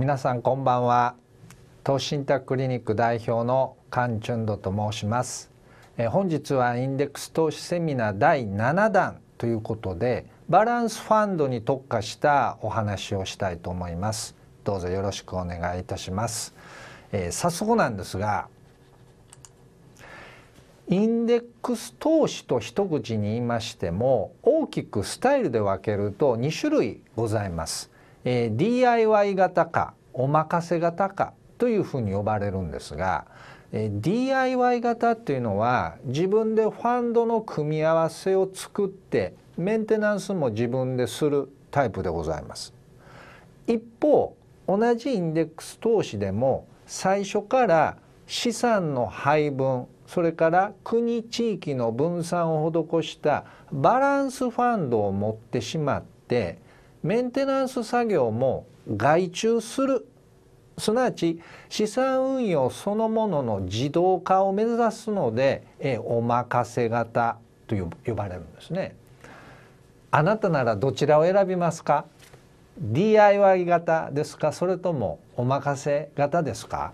皆さんこんばんは東信託クリニック代表のカンチュンドと申しますえ本日はインデックス投資セミナー第7弾ということでバランスファンドに特化したお話をしたいと思いますどうぞよろしくお願いいたします、えー、早速なんですがインデックス投資と一口に言いましても大きくスタイルで分けると2種類ございます、えー、DIY 型かお任せ型かというふうに呼ばれるんですが、え DIY 型っていうのは自分でファンドの組み合わせを作ってメンテナンスも自分でするタイプでございます。一方同じインデックス投資でも最初から資産の配分それから国地域の分散を施したバランスファンドを持ってしまってメンテナンス作業も外注するすなわち資産運用そのものの自動化を目指すので、えお任せ型と呼ばれるんですね。あなたならどちらを選びますか DIY 型ですかそれともお任せ型ですか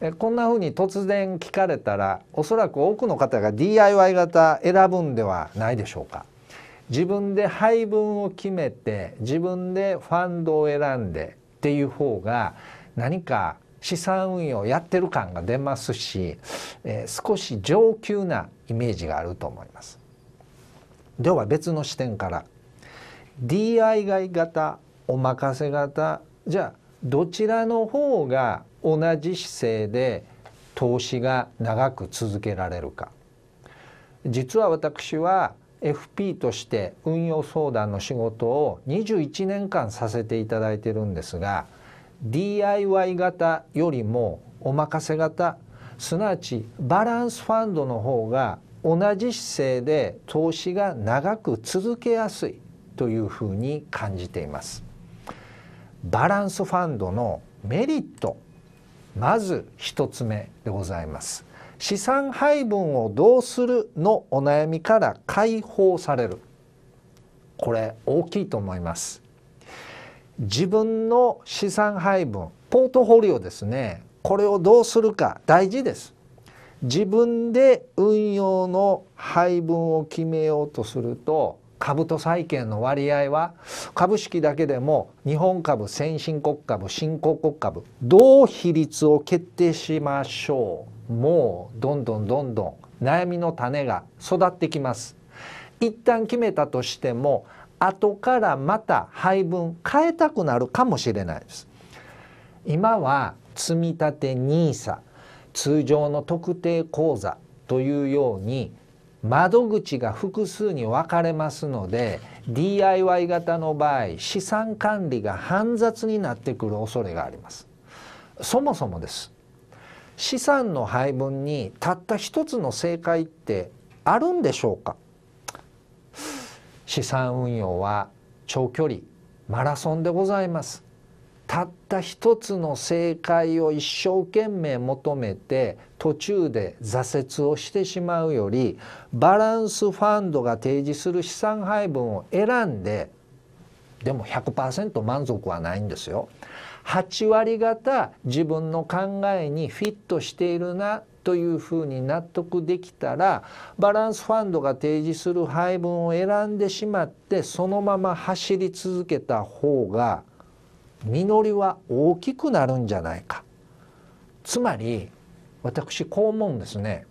えこんなふうに突然聞かれたらおそらく多くの方が DIY 型選ぶんではないでしょうか自分で配分を決めて自分でファンドを選んでっていう方が何か資産運用やってる感が出ますし、えー、少し上級なイメージがあると思います。では別の視点から DIY 型お任せ型じゃあどちらの方が同じ姿勢で投資が長く続けられるか実は私は FP として運用相談の仕事を21年間させていただいてるんですが DIY 型よりもお任せ型すなわちバランスファンドの方が同じ姿勢で投資が長く続けやすいというふうに感じています。バランスファンドのメリットまず一つ目でございます。資産配分をどうするのお悩みから解放されるこれ大きいと思います自分の資産配分ポートフォリオですねこれをどうするか大事です自分で運用の配分を決めようとすると株と債券の割合は株式だけでも日本株先進国株新興国株どう比率を決定しましょうもうどんどんどんどん悩みの種が育ってきます一旦決めたとしても後からまた配分変えたくなるかもしれないです。今は積立 NISA 通常の特定口座というように窓口が複数に分かれますので DIY 型の場合資産管理が煩雑になってくる恐れがあります。そもそもです資産の配分にたった一つの正解ってあるんでしょうか資産運用は長距離マラソンでございますたった一つの正解を一生懸命求めて途中で挫折をしてしまうよりバランスファンドが提示する資産配分を選んででも100%満足はないんですよ。8割方自分の考えにフィットしているなというふうに納得できたらバランスファンドが提示する配分を選んでしまってそのまま走り続けた方が実りは大きくなるんじゃないかつまり私こう思うんですね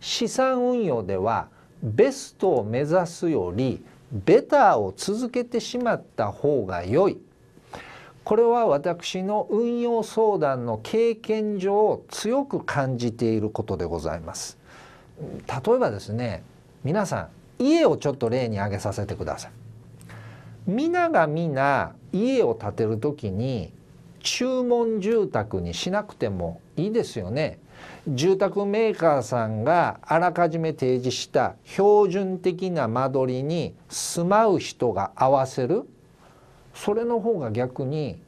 資産運用ではベストを目指すよりベターを続けてしまった方が良いこれは私の運用相談の経験上強く感じていることでございます例えばですね皆さん家をちょっと例に挙げさせてください皆が皆家を建てるときに注文住宅にしなくてもいいですよね住宅メーカーさんがあらかじめ提示した標準的な間取りに住まう人が合わせるそれの方が逆に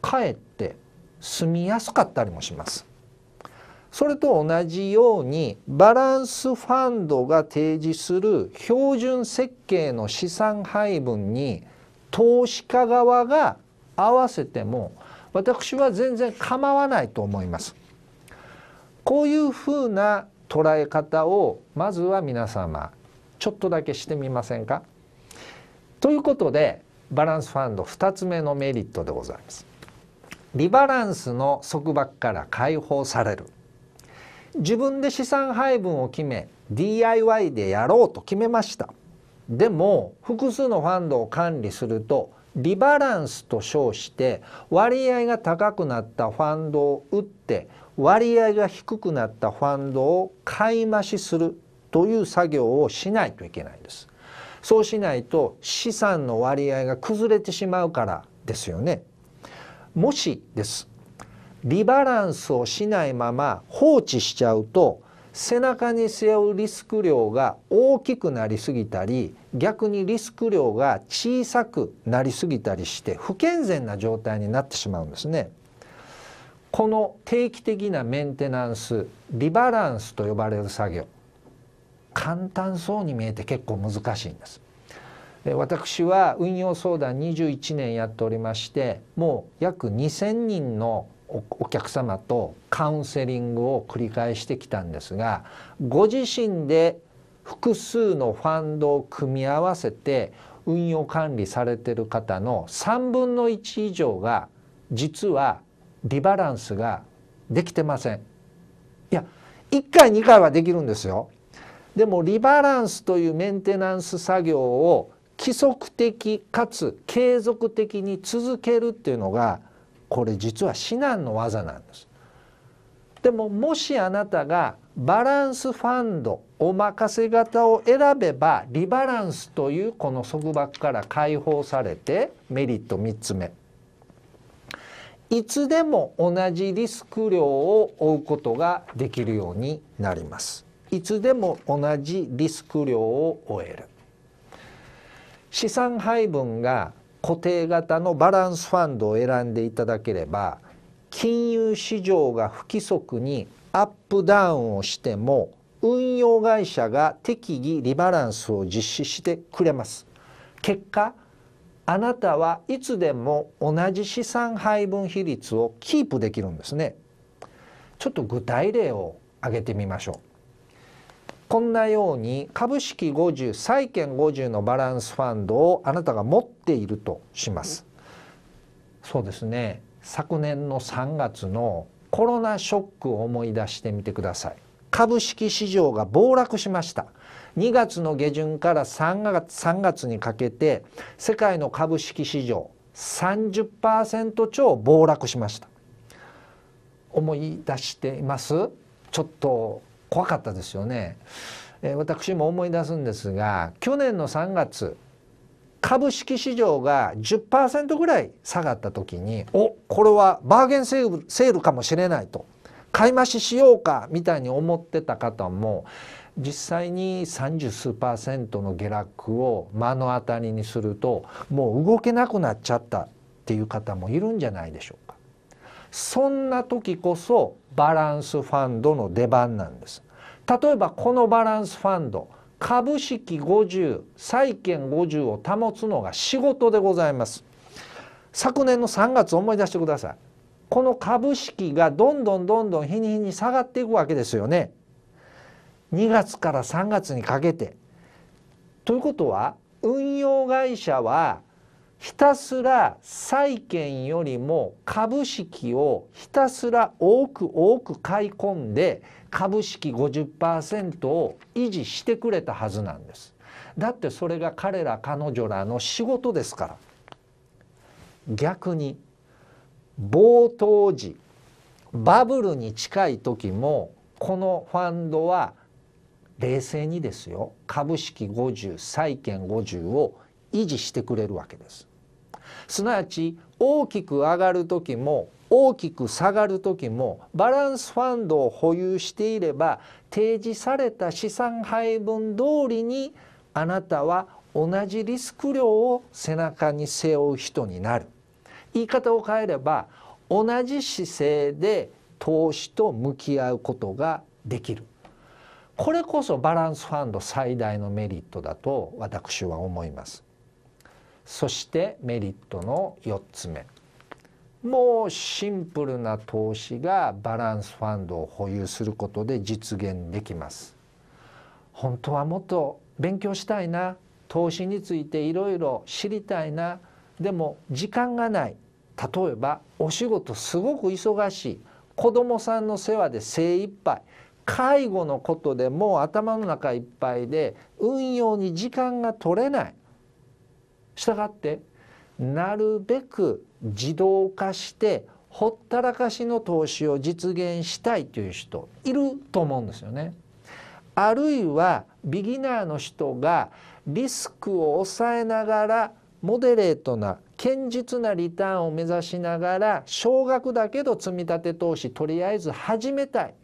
かえって住みやすかったりもします。それと同じようにバランスファンドが提示する標準設計の資産配分に投資家側が合わせても私は全然構わないと思います。こういうふうな捉え方をまずは皆様ちょっとだけしてみませんかということでバランスファンド2つ目のメリットでございますリバランスの束縛から解放される自分で資産配分を決め DIY でやろうと決めましたでも複数のファンドを管理するとリバランスと称して割合が高くなったファンドを売って割合が低くなったファンドを買い増しするという作業をしないといけないんです。そうしないと資産の割合が崩れてしまうからですよね。もしですリバランスをしないまま放置しちゃうと背中に背負うリスク量が大きくなりすぎたり逆にリスク量が小さくなりすぎたりして不健全な状態になってしまうんですね。この定期的なメンテナンスリバランスと呼ばれる作業簡単そうに見えて結構難しいんです。私は運用相談21年やっておりましてもう約2,000人のお客様とカウンセリングを繰り返してきたんですがご自身で複数のファンドを組み合わせて運用管理されてる方の3分の1以上が実はリバランスができてません。いや1回2回はできるんですよ。でもリバランスというメンテナンス作業を規則的かつ継続的に続けるっていうのがこれ実は至難の技なんです。でももしあなたがバランスファンドお任せ型を選べばリバランスというこの束縛から解放されてメリット3つ目いつでも同じリスク量を負うことができるようになります。いつでも同じリスク量を終える資産配分が固定型のバランスファンドを選んでいただければ金融市場が不規則にアップダウンをしても運用会社が適宜リバランスを実施してくれます結果あなたはいつでも同じ資産配分比率をキープできるんですねちょっと具体例を挙げてみましょうこんなように株式50債券50のバランスファンドをあなたが持っているとしますそうですね昨年の3月のコロナショックを思い出してみてください株式市場が暴落しました2月の下旬から3月 ,3 月にかけて世界の株式市場30%超暴落しました思い出していますちょっと怖かったですよね、えー、私も思い出すんですが去年の3月株式市場が10%ぐらい下がった時におこれはバーゲンセールセールかもしれないと買い増ししようかみたいに思ってた方も実際に三十数パーセントの下落を目の当たりにするともう動けなくなっちゃったっていう方もいるんじゃないでしょうそんな時こそバランスファンドの出番なんです例えばこのバランスファンド株式50債券50を保つのが仕事でございます昨年の3月思い出してくださいこの株式がどんどんどんどん日に日に下がっていくわけですよね2月から3月にかけてということは運用会社はひたすら債券よりも株式をひたすら多く多く買い込んで株式50%を維持してくれたはずなんです。だってそれが彼ら彼女らの仕事ですから逆に冒頭時バブルに近い時もこのファンドは冷静にですよ株式50債券50を維持してくれるわけです。すなわち大きく上がる時も大きく下がる時もバランスファンドを保有していれば提示された資産配分通りにあなたは同じリスク量を背中に背負う人になる言い方を変えれば同じ姿勢で投資と向き合うことができるこれこそバランスファンド最大のメリットだと私は思いますそしてメリットの4つ目もうシンプルな投資がバランスファンドを保有することで実現できます本当はもっと勉強したいな投資についていろいろ知りたいなでも時間がない例えばお仕事すごく忙しい子供さんの世話で精一杯介護のことでもう頭の中いっぱいで運用に時間が取れないしたがってなるべく自動化してほったらかしの投資を実現したいという人いると思うんですよね。あるいはビギナーの人がリスクを抑えながらモデレートな堅実なリターンを目指しながら少額だけど積み立て投資とりあえず始めたい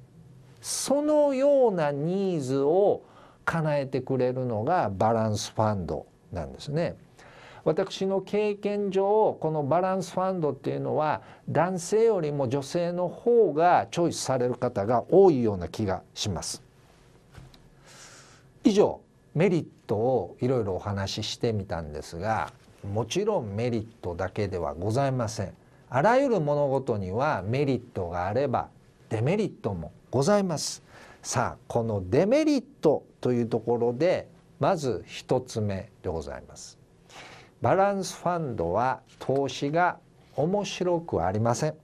そのようなニーズを叶えてくれるのがバランスファンドなんですね。私の経験上このバランスファンドっていうのは男性よりも女性の方がチョイスされる方が多いような気がします。以上メリットをいろいろお話ししてみたんですがもちろんメリットだけではございません。あらゆる物事にはメリットがあればデメリットもございます。さあこのデメリットというところでまず1つ目でございます。バランスファンドは投資が面白くありません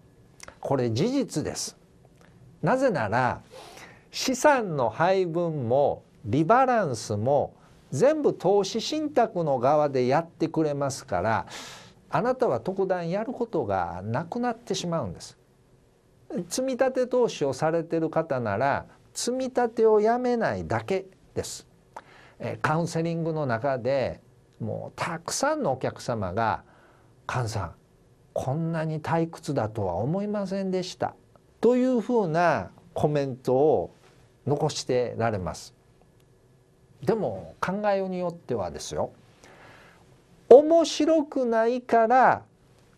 これ事実ですなぜなら資産の配分もリバランスも全部投資信託の側でやってくれますからあなたは特段やることがなくなってしまうんです積立投資をされてる方なら積み立てをやめないだけですカウンセリングの中でもうたくさんのお客様が「菅さんこんなに退屈だとは思いませんでした」というふうなコメントを残してられます。でも考えようによってはですよ面白くないから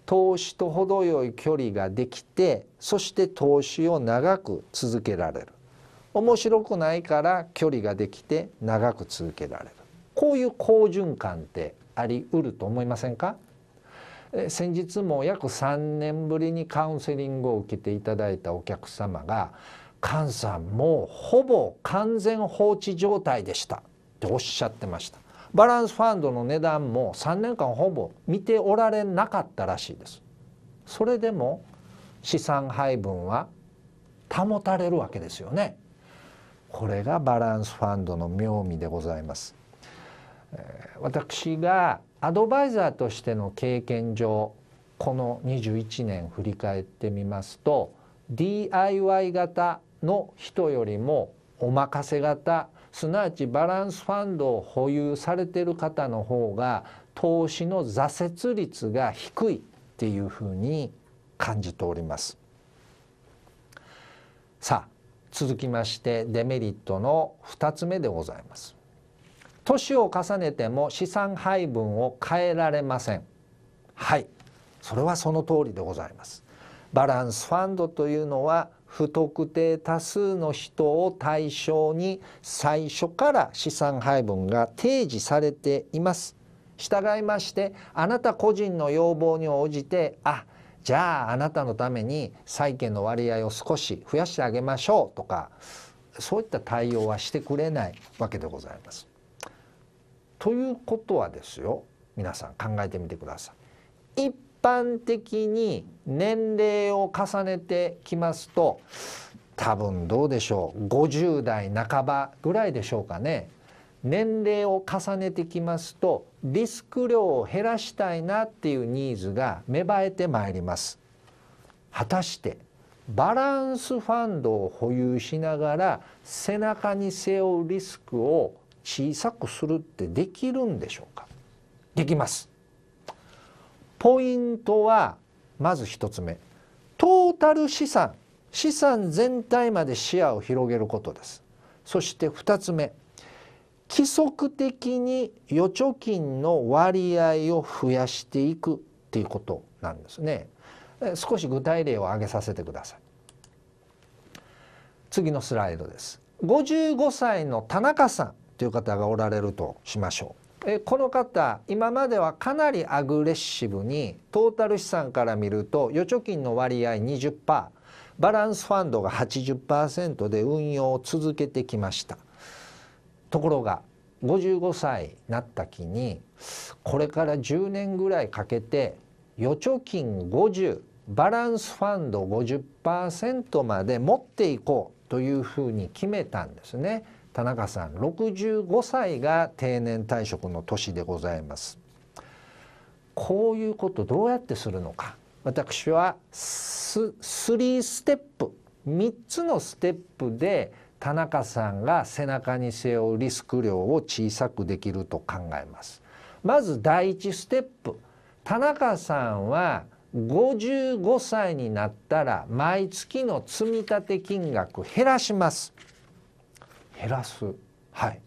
投資と程よい距離ができてそして投資を長く続けられる面白くないから距離ができて長く続けられるこういう好循環ってありうると思いませんか先日も約3年ぶりにカウンセリングを受けていただいたお客様が「菅さんもうほぼ完全放置状態でした」っておっしゃってました。バランスファンドの値段も3年間ほぼ見ておられなかったらしいです。それでも資産配分は保たれるわけですよね。これがバランスファンドの妙味でございます。私がアドバイザーとしての経験上この21年振り返ってみますと DIY 型の人よりもお任せ型すなわちバランスファンドを保有されてる方の方が投資の挫折率が低いっていうふうに感じております。さあ続きましてデメリットの2つ目でございます。年を重ねても資産配分を変えられませんはいそれはその通りでございますバランスファンドというのは不特定多数の人を対象に最初から資産配分が提示されています従いましてあなた個人の要望に応じてあじゃああなたのために債券の割合を少し増やしてあげましょうとかそういった対応はしてくれないわけでございます。ということはですよ皆さん考えてみてください。一般的に年齢を重ねてきますと多分どうでしょう50代半ばぐらいでしょうかね年齢を重ねてきますとリスク量を減らしたいなっていうニーズが芽生えてまいります果たしてバランスファンドを保有しながら背中に背負うリスクを小さくするってできるんでしょうかできますポイントはまず一つ目トータル資産資産全体まで視野を広げることですそして二つ目規則的に預貯金の割合を増やしていくっていうことなんですね少し具体例を挙げさせてください次のスライドです55歳の田中さんという方がおられるとしましょう。えこの方今まではかなりアグレッシブにトータル資産から見ると預貯金の割合20%バランスファンドが80%で運用を続けてきましたところが55歳になったきにこれから10年ぐらいかけて預貯金50バランスファンド50%まで持っていこうというふうに決めたんですね。田中さん65歳が定年退職の年でございますこういうことどうやってするのか私は3ステップ3つのステップで田中さんが背中に背負うリスク量を小さくできると考えますまず第1ステップ田中さんは55歳になったら毎月の積立金額減らします減らす。はい、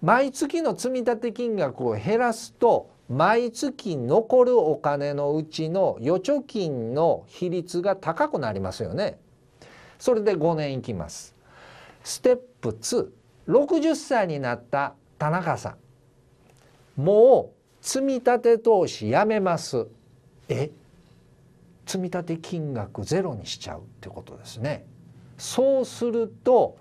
毎月の積立金額を減らすと毎月残るお金のうちの預貯金の比率が高くなりますよね。それで5年いきます。ステップ2、60歳になった田中さん。もう積立投資やめます。え積立金額ゼロにしちゃうってことですね。そうすると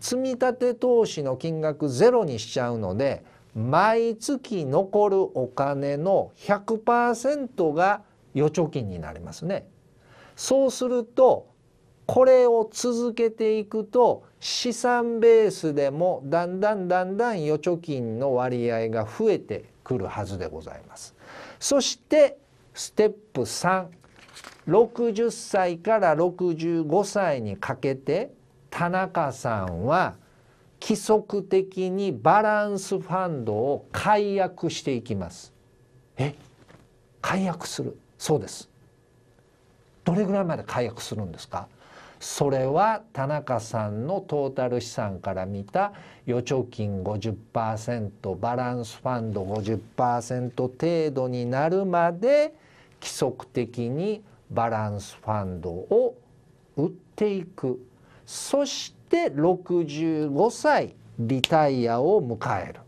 積立投資の金額ゼロにしちゃうので毎月残るお金の100%が預貯金になりますね。そうするとこれを続けていくと資産ベースでもだんだんだんだん預貯金の割合が増えてくるはずでございます。そしてステップ360歳から65歳にかけて田中さんは規則的にバランスファンドを解約していきます。え解約するそうです。どれぐらいまで解約するんですかそれは田中さんのトータル資産から見た預貯金50%バランスファンド50%程度になるまで規則的にバランスファンドを売っていくそして65歳リタイアを迎える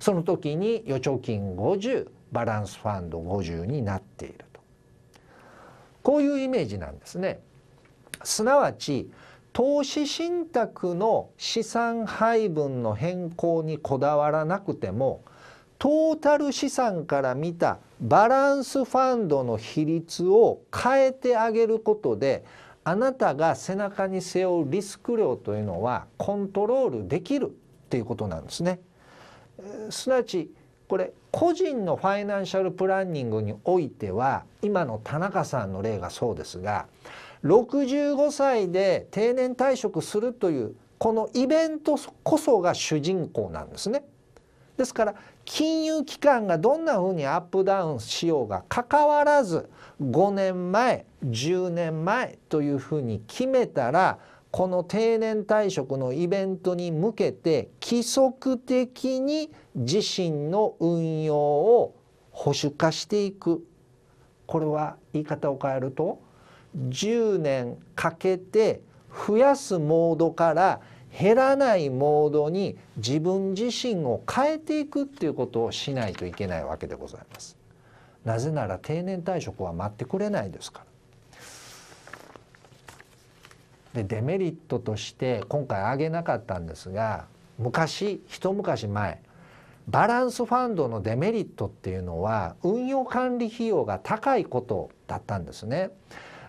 その時に預貯金50バランスファンド50になっているとこういうイメージなんですね。すなわち投資信託の資産配分の変更にこだわらなくてもトータル資産から見たバランスファンドの比率を変えてあげることであなたが背中に背負うリスク量というのはコントロールできるっていうことなんですね。すなわちこれ個人のファイナンシャルプランニングにおいては今の田中さんの例がそうですが65歳で定年退職するというこのイベントこそが主人公なんですね。ですから金融機関がどんなふうにアップダウンしようがかかわらず5年前10年前というふうに決めたらこの定年退職のイベントに向けて規則的に自身の運用を保守化していくこれは言い方を変えると10年かけて増やすモードから減らないモードに自分自身を変えていくっていうことをしないといけないわけでございます。なぜなら定年退職は待ってくれないですから。でデメリットとして今回挙げなかったんですが昔一昔前バランスファンドのデメリットっていうのは運用管理費用が高いことだったんですね。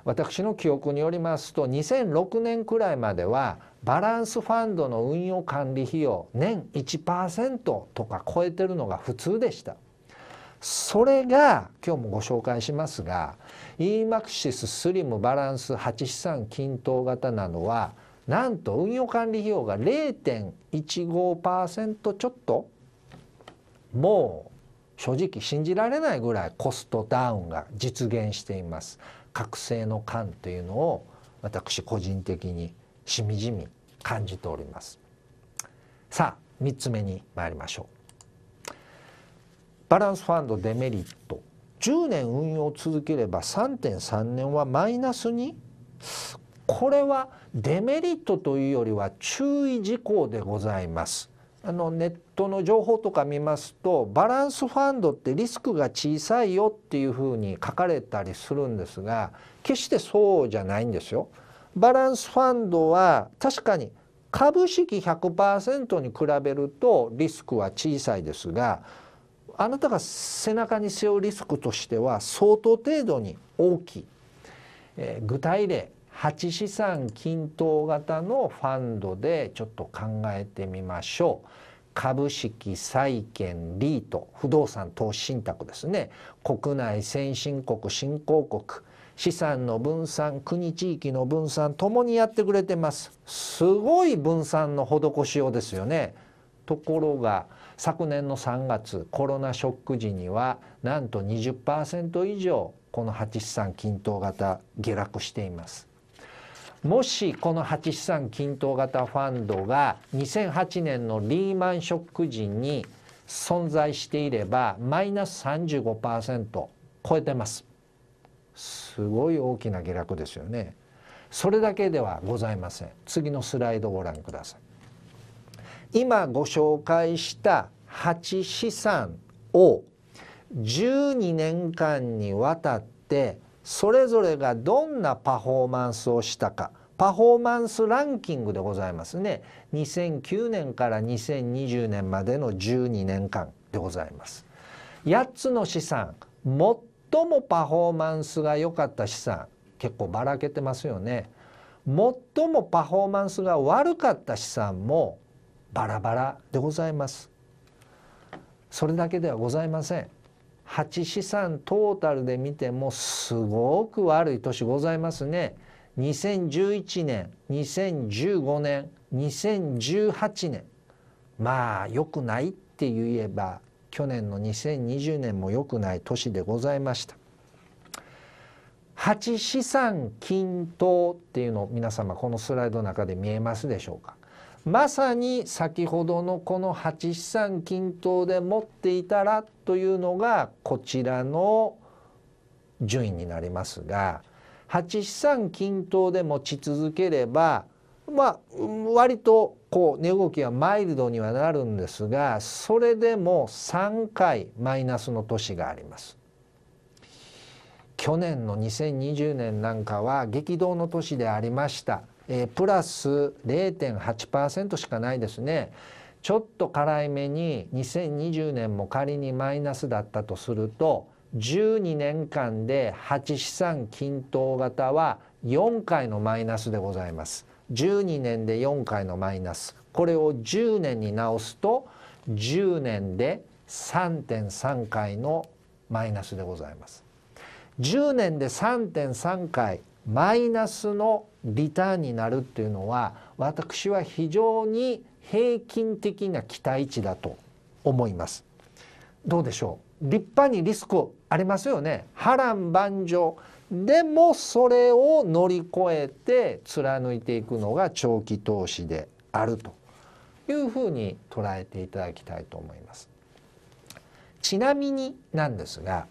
私の記憶によりますと2006年くらいまではバランスファンドの運用管理費用年1%とか超えてるのが普通でしたそれが今日もご紹介しますが EMAXIS スリムバランス8資産均等型なのはなんと運用管理費用が0.15%ちょっともう正直信じられないぐらいコストダウンが実現しています。覚醒の感というのを私個人的にしみじみ感じておりますさあ3つ目に参りましょうバランスファンドデメリット10年運用を続ければ3.3年はマイナスにこれはデメリットというよりは注意事項でございますあのネットの情報とか見ますとバランスファンドってリスクが小さいよっていうふうに書かれたりするんですが決してそうじゃないんですよ。バランスファンドは確かに株式100%に比べるとリスクは小さいですがあなたが背中に背負うリスクとしては相当程度に大きい、えー、具体例8資産均等型のファンドでちょっと考えてみましょう。株式債券リート不動産投資信託ですね国内先進国新興国資産の分散国地域の分散ともにやってくれてますすごい分散の施しようですよねところが昨年の3月コロナショック時にはなんと20%以上この八資産均等型下落していますもしこの八資産均等型ファンドが2008年のリーマンショック時に存在していればマイナス35%超えてますすごい大きな下落ですよねそれだけではございません次のスライドをご覧ください今ご紹介した8資産を12年間にわたってそれぞれがどんなパフォーマンスをしたかパフォーマンスランキングでございますね2009年から2020年までの12年間でございます8つの資産最もパフォーマンスが良かった資産結構ばらけてますよね最もパフォーマンスが悪かった資産もバラバラでございますそれだけではございません8資産トータルで見てもすごく悪い年ございますね2011年2015年2018年まあ良くないって言えば去年の2020年も良くない年でございました。8資産均等っていうのを皆様このスライドの中で見えますでしょうかまさに先ほどのこの8資産均等で持っていたらというのがこちらの順位になりますが8資産均等で持ち続ければまあ割とこう値動きはマイルドにはなるんですがそれでも3回マイナスの年があります。去年の2020年なんかは激動の年でありました、えー、プラス0.8%しかないですねちょっと辛い目に2020年も仮にマイナスだったとすると12年間で8資産均等型は4回のマイナスでございます。12年で4回のマイナスこれを10年に直すと10年で3.3回のマイナスでございます。10年で3.3回マイナスのリターンになるっていうのは私は非常に平均的な期待値だと思います。どうでしょう立派にリスクありますよね。波乱万丈でもそれを乗り越えて貫いていくのが長期投資であるというふうに捉えていただきたいと思います。ちなみになんですが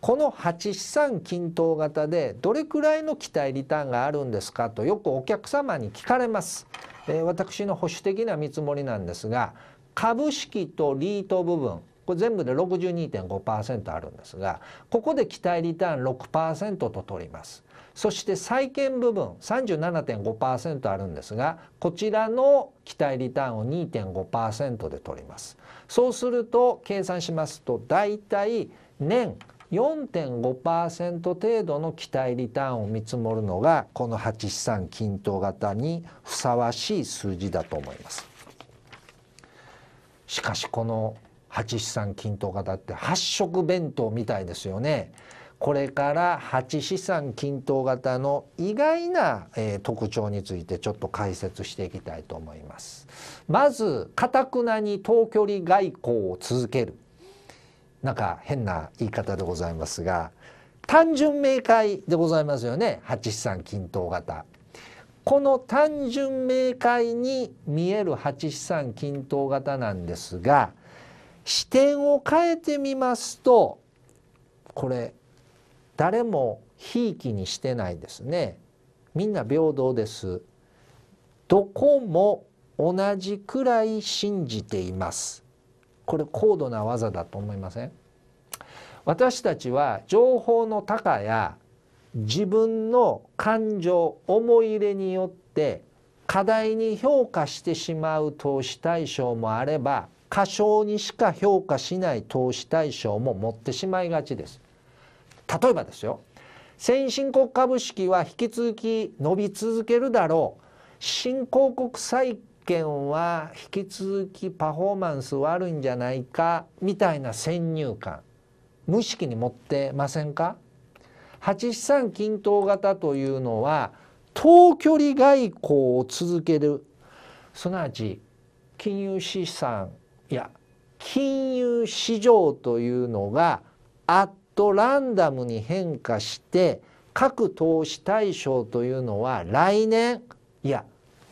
この8資産均等型でどれくらいの期待リターンがあるんですかとよくお客様に聞かれます。え私の保守的な見積もりなんですが株式とリート部分これ全部で六十二点五パーセントあるんですがここで期待リターン六パーセントと取りますそして債券部分三十七点五パーセントあるんですがこちらの期待リターンを二点五パーセントで取りますそうすると計算しますとだいたい年ント程度の期待リターンを見積もるのがこの八資産均等型にふさわしい数字だと思います。しかしこの八四三均等型って8色弁当みたいですよね。これから八四三均等型の意外な、え特徴についてちょっと解説していきたいと思います。まず、かたくなに遠距離外交を続ける。なんか変な言い方でございますが、単純明快でございますよね。八四三均等型。この単純明快に見える八四三均等型なんですが、視点を変えてみますとこれ誰もひいきにしてないですねみんな平等ですどこも同じくらい信じていますこれ高度な技だと思いません私たちは情報の多化や自分の感情思い入れによって過大に評価してしまう投資対象もあれば過小にしか評価しない投資対象も持ってしまいがちです例えばですよ先進国株式は引き続き伸び続けるだろう新興国債券は引き続きパフォーマンス悪いんじゃないかみたいな先入観無意識に持ってませんか八資産均等型というのは等距離外交を続けるすなわち金融資産いや金融市場というのがアットランダムに変化して各投資対象というのは来年いや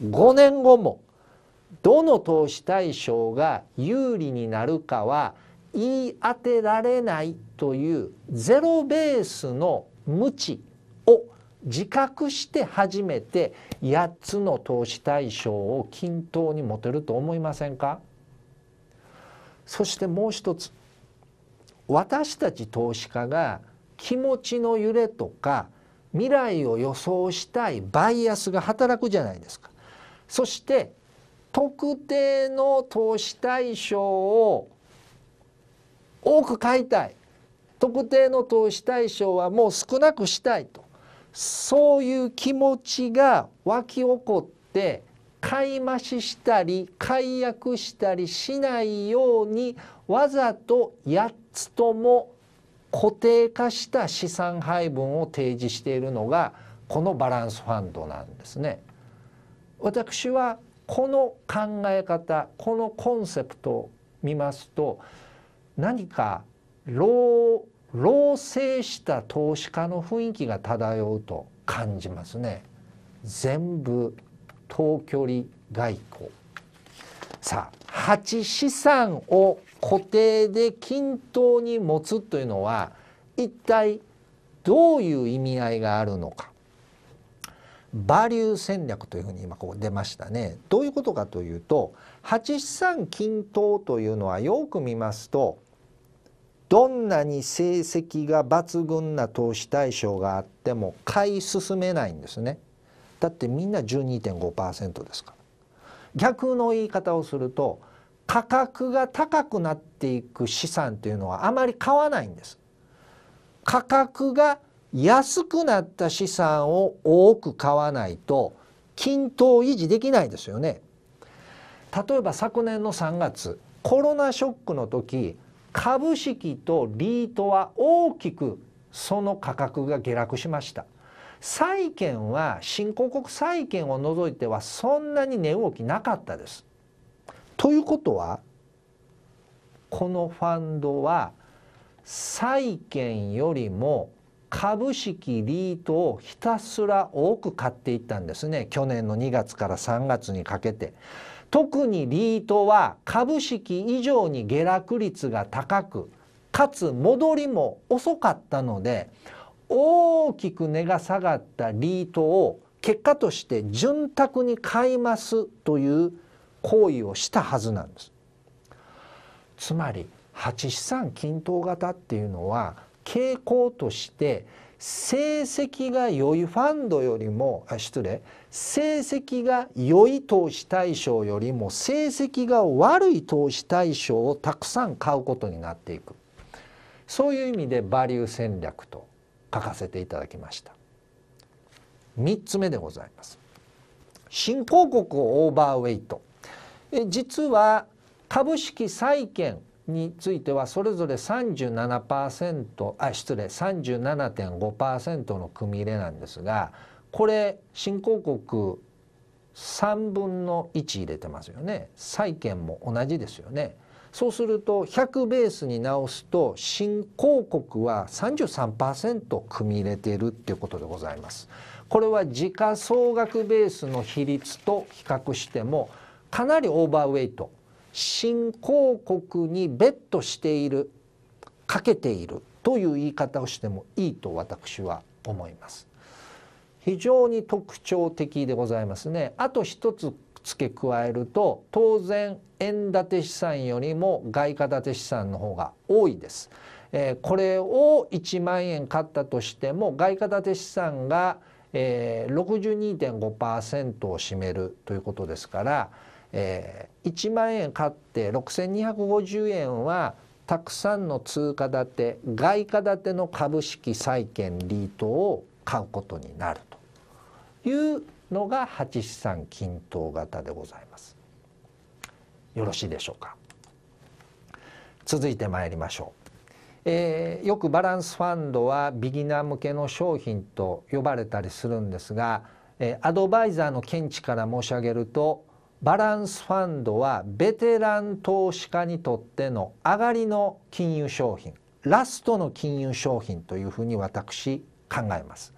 5年後もどの投資対象が有利になるかは言い当てられないというゼロベースの無知を自覚して初めて8つの投資対象を均等に持てると思いませんかそしてもう一つ私たち投資家が気持ちの揺れとか未来を予想したいバイアスが働くじゃないですか。そして特定の投資対象を多く買いたい特定の投資対象はもう少なくしたいとそういう気持ちが湧き起こって買い増ししたり解約したりしないようにわざと8つとも固定化した資産配分を提示しているのがこのバランスファンドなんですね。私はこの考え方このコンセプトを見ますと何か老老成した投資家の雰囲気が漂うと感じますね。全部等距離外交さあ8資産を固定で均等に持つというのは一体どういう意味合いがあるのかバリュー戦略というふうに今ここ出ましたねどういうことかというと8資産均等というのはよく見ますとどんなに成績が抜群な投資対象があっても買い進めないんですね。だってみんな12.5%ですから逆の言い方をすると価格が高くなっていく資産というのはあまり買わないんです価格が安くなった資産を多く買わないと均等維持できないですよね例えば昨年の3月コロナショックの時株式とリートは大きくその価格が下落しました債券は新興国債券を除いてはそんなに値動きなかったです。ということはこのファンドは債券よりも株式リートをひたすら多く買っていったんですね去年の2月から3月にかけて。特にリートは株式以上に下落率が高くかつ戻りも遅かったので大きく値が下がったリートを結果として潤沢に買いますという行為をしたはずなんです。つまり8資産均等型っていうのは傾向として成績が良いファンドよりもあ失礼成績が良い投資対象よりも成績が悪い投資対象をたくさん買うことになっていくそういう意味でバリュー戦略と書かせていただきました3つ目でございます新興国をオーバーウェイトえ実は株式債券についてはそれぞれ37%あ失礼37.5%の組み入れなんですがこれ新興国3分の1入れてますよね債券も同じですよねそうすると100ベースに直すと新興国は33%組み入れているっていうことでございます。これは時価総額ベースの比率と比較してもかなりオーバーウェイト新興国にベットしているかけているという言い方をしてもいいと私は思います。非常に特徴的でございますね。あと一つ付け加えると当然円建て資産よりも外貨建て資産の方が多いです。えこれを1万円買ったとしても外貨建て資産が、え62.5%を占めるということですから、え1万円買って6,250円はたくさんの通貨建て外貨建ての株式債券リートを買うことになるというのが8資産均等型でございます。よろしいでしょうか続いて参りましょう、えー、よくバランスファンドはビギナー向けの商品と呼ばれたりするんですが、えー、アドバイザーの見地から申し上げるとバランスファンドはベテラン投資家にとっての上がりの金融商品ラストの金融商品というふうに私考えます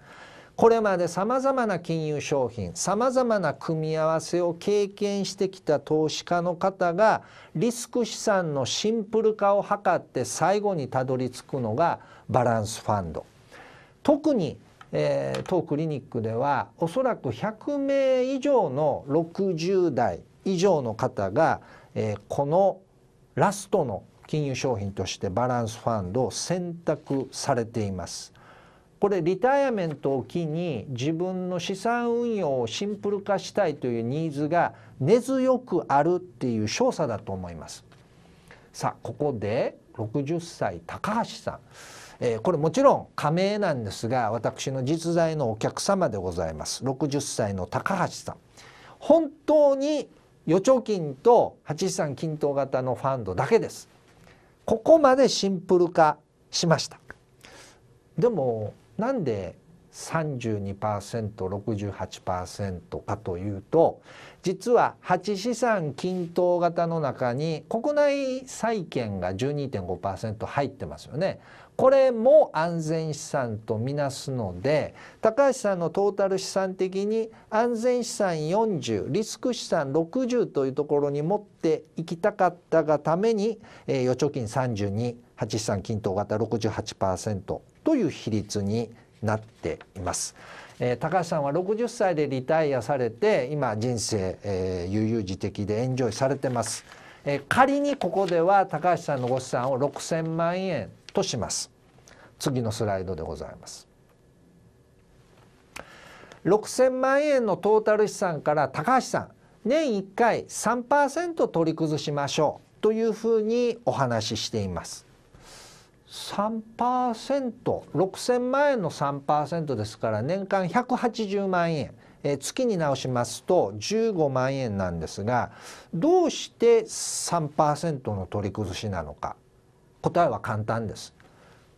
これまでさまざまな金融商品さまざまな組み合わせを経験してきた投資家の方がリスク資産のシンプル化を図って最後にたどり着くのがバランスファンド。特にえー、当クリニックではおそらく100名以上の60代以上の方が、えー、このラストの金融商品としてバランスファンドを選択されています。これリタイアメントを機に自分の資産運用をシンプル化したいというニーズが根強くあるっていう証左だと思います。さあここで60歳高橋さん、えー、これもちろん加盟なんですが私の実在のお客様でございます60歳の高橋さん本当に預貯金と8資均等型のファンドだけですここまでシンプル化しましたでもなんで 32%68% かというと実は8資産均等型の中に国内債券が12.5%入ってますよね。これも安全資産とみなすので高橋さんのトータル資産的に安全資産40リスク資産60というところに持っていきたかったがために、えー、預貯金32八資産均等型68%という比率になっています。えー、高橋さんは60歳でリタイアされて今人生、えー、悠々自適でエンジョイされてます、仮にここでは高橋さんのご資産を6000万円とします次のスライドでございます6000万円のトータル資産から高橋さん年1回3%取り崩しましょうというふうにお話ししています 3%6000 万円の3%ですから年間180万円、え月に直しますと15万円なんですがどうして3%の取り崩しなのか答えは簡単です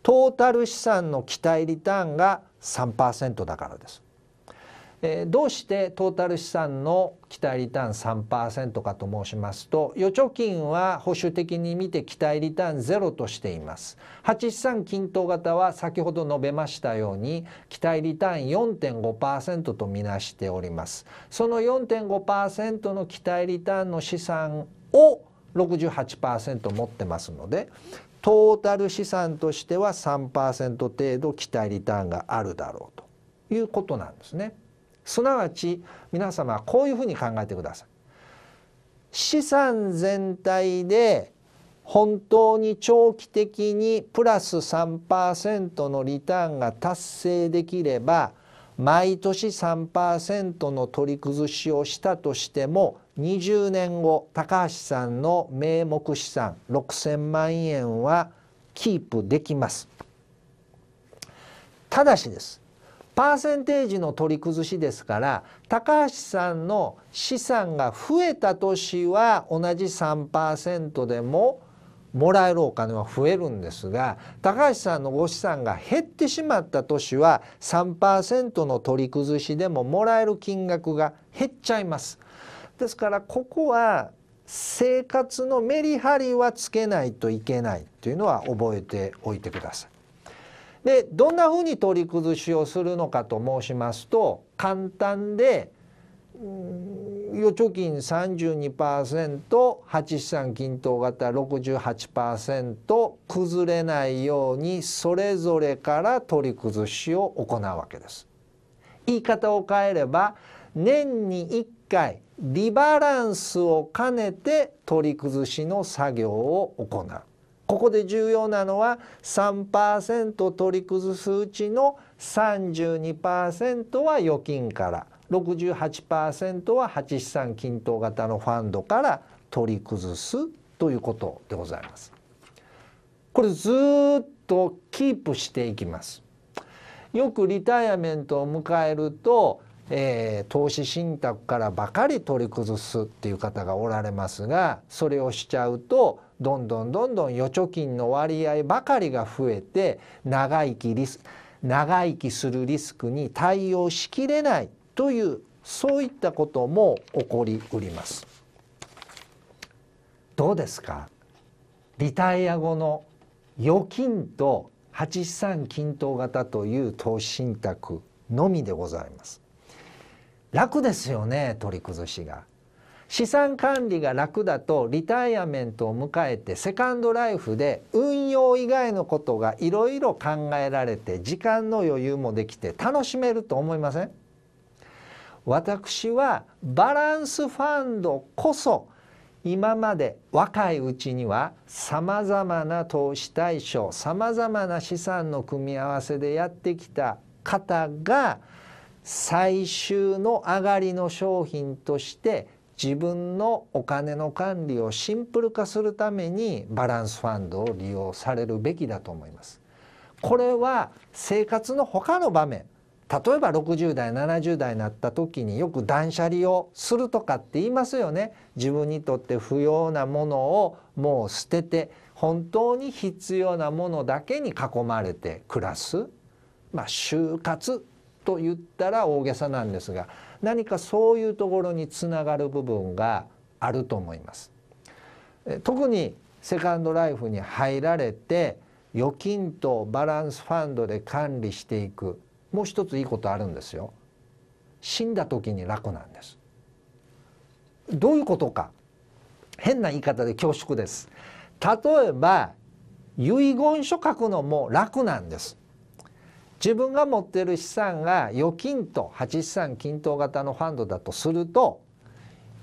トータル資産の期待リターンが3%だからです、えー、どうしてトータル資産の期待リターン3%かと申しますと預貯金は保守的に見て期待リターンゼロとしています8資産均等型は先ほど述べましたように期待リターン4.5%とみなしておりますその4.5%の期待リターンの資産を68%持ってますのでトータル資産としては3%程度期待リターンがあるだろうということなんですね。すなわち皆様はこういうふうに考えてください。資産全体で本当に長期的にプラス3%のリターンが達成できれば毎年3%の取り崩しをしたとしても20年後高橋さんの名目資産6,000万円はキープできます。ただしですパーセンテージの取り崩しですから高橋さんの資産が増えた年は同じ3%でももらえるお金は増えるんですが高橋さんのご資産が減ってしまった年は3%の取り崩しでももらえる金額が減っちゃいます。ですからここは生活のメリハリはつけないといけないというのは覚えておいてください。でどんなふうに取り崩しをするのかと申しますと簡単で預貯金 32%8 資産均等型68%崩れないようにそれぞれから取り崩しを行うわけです。言い方を変えれば年に1回リバランスを兼ねて取り崩しの作業を行うここで重要なのは3%取り崩すうちの32%は預金から68%は八資産均等型のファンドから取り崩すということでございます。これずっとキープしていきます。よくリタイアメントを迎えるとえー、投資信託からばかり取り崩すっていう方がおられますがそれをしちゃうとどんどんどんどん預貯金の割合ばかりが増えて長生きリス長生きするリスクに対応しきれないというそういったことも起こりうります。どうですかリタイア後の預金と8 3均等型という投資信託のみでございます。楽ですよね取り崩しが。資産管理が楽だとリタイアメントを迎えてセカンドライフで運用以外のことがいろいろ考えられて時間の余裕もできて楽しめると思いません私はバランスファンドこそ今まで若いうちにはさまざまな投資対象さまざまな資産の組み合わせでやってきた方が最終の上がりの商品として自分のお金の管理をシンプル化するためにバランスファンドを利用されるべきだと思います。これは生活の他の場面例えば60代70代になった時によく断捨離をするとかって言いますよね自分にとって不要なものをもう捨てて本当に必要なものだけに囲まれて暮らす、まあ、就活と言ったら大げさなんですが何かそういうところにつながる部分があると思います。特にセカンドライフに入られて預金とバランスファンドで管理していくもう一ついいことあるんですよ。死んだ時に楽なんです。どういうことか変な言い方で恐縮です。例えば遺言書書くのも楽なんです。自分が持ってる資産が預金と8資産均等型のファンドだとすると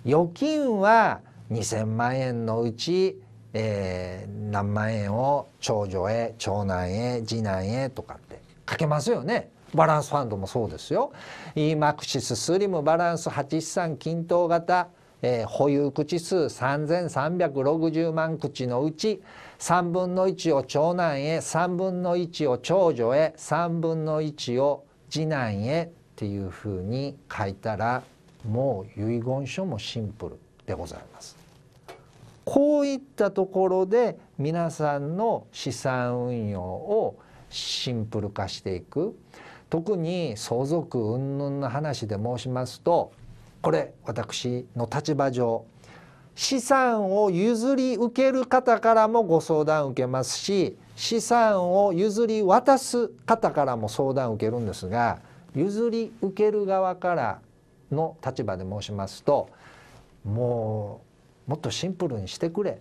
預金は2,000万円のうち、えー、何万円を長女へ長男へ次男へとかってかけますよね。バランスファンドもそうですよ。EMAXIS スリムバランス8資産均等型、えー、保有口数3360万口のうち3分の1を長男へ3分の1を長女へ3分の1を次男へっていうふうに書いたらもう遺言書もシンプルでございます。こういったところで皆さんの資産運用をシンプル化していく特に相続云々の話で申しますとこれ私の立場上資産を譲り受ける方からもご相談受けますし資産を譲り渡す方からも相談受けるんですが譲り受ける側からの立場で申しますともうもっとシンプルにしてくれ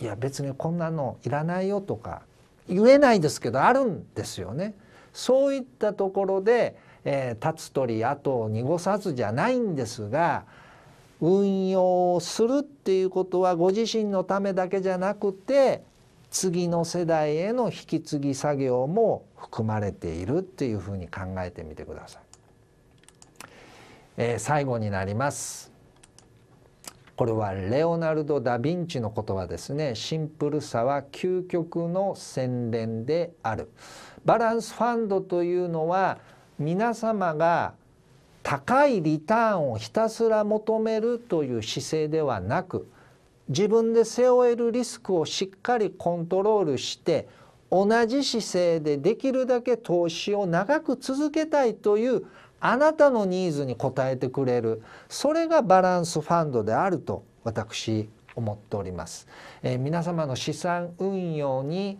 いや別にこんなのいらないよとか言えないですけどあるんですよね。そういったところで、えー、立つ鳥跡を濁さずじゃないんですが運用するっていうことはご自身のためだけじゃなくて次の世代への引き継ぎ作業も含まれているっていうふうに考えてみてください。えー、最後になります。これはレオナルド・ダ・ヴィンチの言葉ですね。シンプルさは究極の洗練である。バランスファンドというのは皆様が高いリターンをひたすら求めるという姿勢ではなく自分で背負えるリスクをしっかりコントロールして同じ姿勢でできるだけ投資を長く続けたいというあなたのニーズに応えてくれるそれがバランスファンドであると私思っております、えー、皆様の資産運用に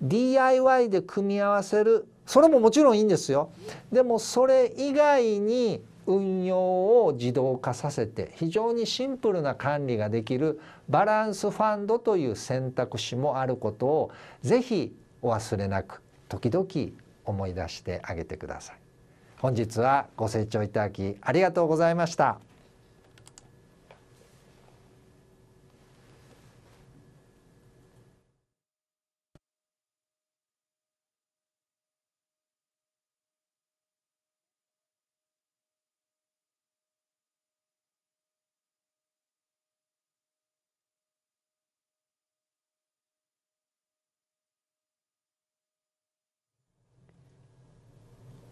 DIY で組み合わせるそれももちろんいいんですよ。でもそれ以外に運用を自動化させて非常にシンプルな管理ができるバランスファンドという選択肢もあることをぜひお忘れなく時々思い出してあげてください。本日はご清聴いただきありがとうございました。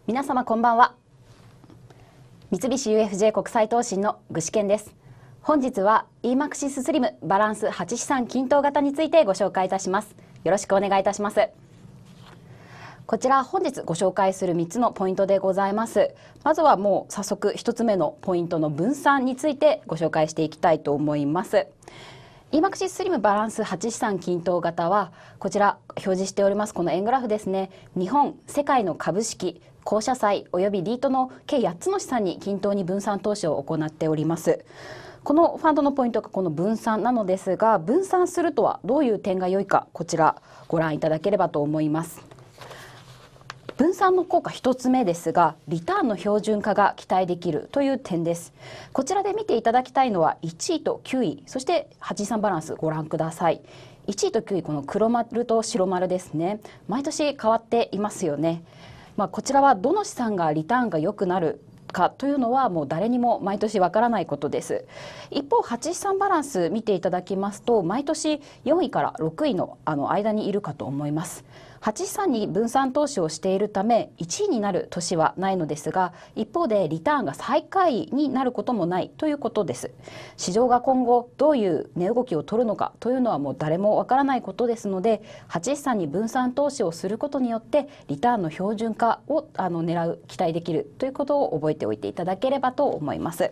皆様こんばんは三菱 UFJ 国際投信の具志堅です本日は e マクシススリムバランス8資産均等型についてご紹介いたしますよろしくお願いいたしますこちら本日ご紹介する3つのポイントでございますまずはもう早速1つ目のポイントの分散についてご紹介していきたいと思います e マクシススリムバランス8資産均等型はこちら表示しておりますこの円グラフですね日本世界の株式公社債及びリートの計8つの資産に均等に分散投資を行っております。このファンドのポイントがこの分散なのですが分散するとはどういう点が良いかこちらご覧いただければと思います分散の効果1つ目ですがリターンの標準化が期待できるという点ですこちらで見ていただきたいのは1位と9位そして83バランスご覧ください1位と9位この黒丸と白丸ですね毎年変わっていますよねまあ、こちらはどの資産がリターンが良くなるかというのはもう誰にも毎年わからないことです一方8資産バランス見ていただきますと毎年4位から6位のあの間にいるかと思います8資産に分散投資をしているため1位になる年はないのですが一方でリターンが最下位になることもないということです市場が今後どういう値動きを取るのかというのはもう誰もわからないことですので8資産に分散投資をすることによってリターンの標準化をあの狙う期待できるということを覚えておいていただければと思います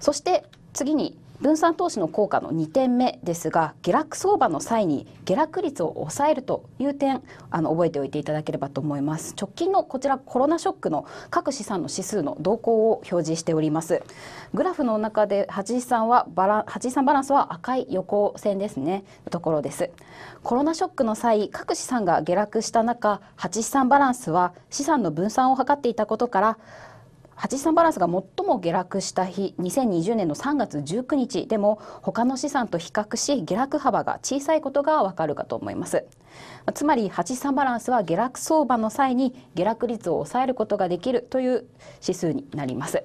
そして次に分散投資の効果の2点目ですが下落相場の際に下落率を抑えるという点あの覚えておいていただければと思います直近のこちらコロナショックの各資産の指数の動向を表示しておりますグラフの中で83はバラ83バランスは赤い横線ですねところですコロナショックの際各資産が下落した中83バランスは資産の分散を図っていたことから83バランスが最も下落した日2020年の3月19日でも他の資産と比較し下落幅が小さいことがわかるかと思いますつまり83バランスは下落相場の際に下落率を抑えることができるという指数になります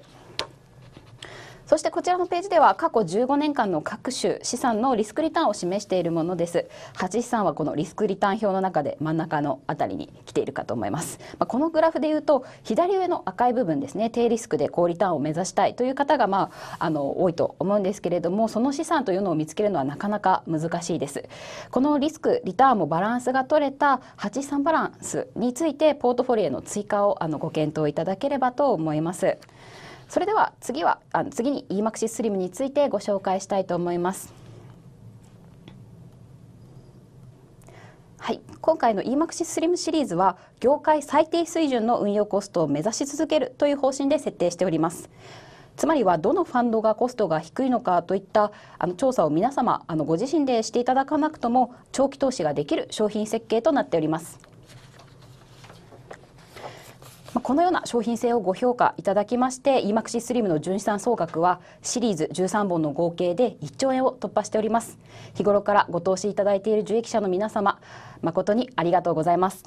そしてこちらのページでは過去15年間の各種資産のリスクリターンを示しているものです8資産はこのリスクリターン表の中で真ん中のあたりに来ているかと思います、まあ、このグラフでいうと左上の赤い部分ですね低リスクで高リターンを目指したいという方がまああの多いと思うんですけれどもその資産というのを見つけるのはなかなか難しいですこのリスクリターンもバランスが取れた8資産バランスについてポートフォリオの追加をあのご検討いただければと思います。それでは次はあの次に EMAXIS l i m についてご紹介したいと思います。はい、今回の EMAXIS l i m シリーズは業界最低水準の運用コストを目指し続けるという方針で設定しております。つまりはどのファンドがコストが低いのかといったあの調査を皆様あのご自身でしていただかなくとも長期投資ができる商品設計となっております。まあ、このような商品性をご評価いただきまして EMAXI スリムの純資産総額はシリーズ13本の合計で1兆円を突破しております日頃からご投資いただいている受益者の皆様誠にありがとうございます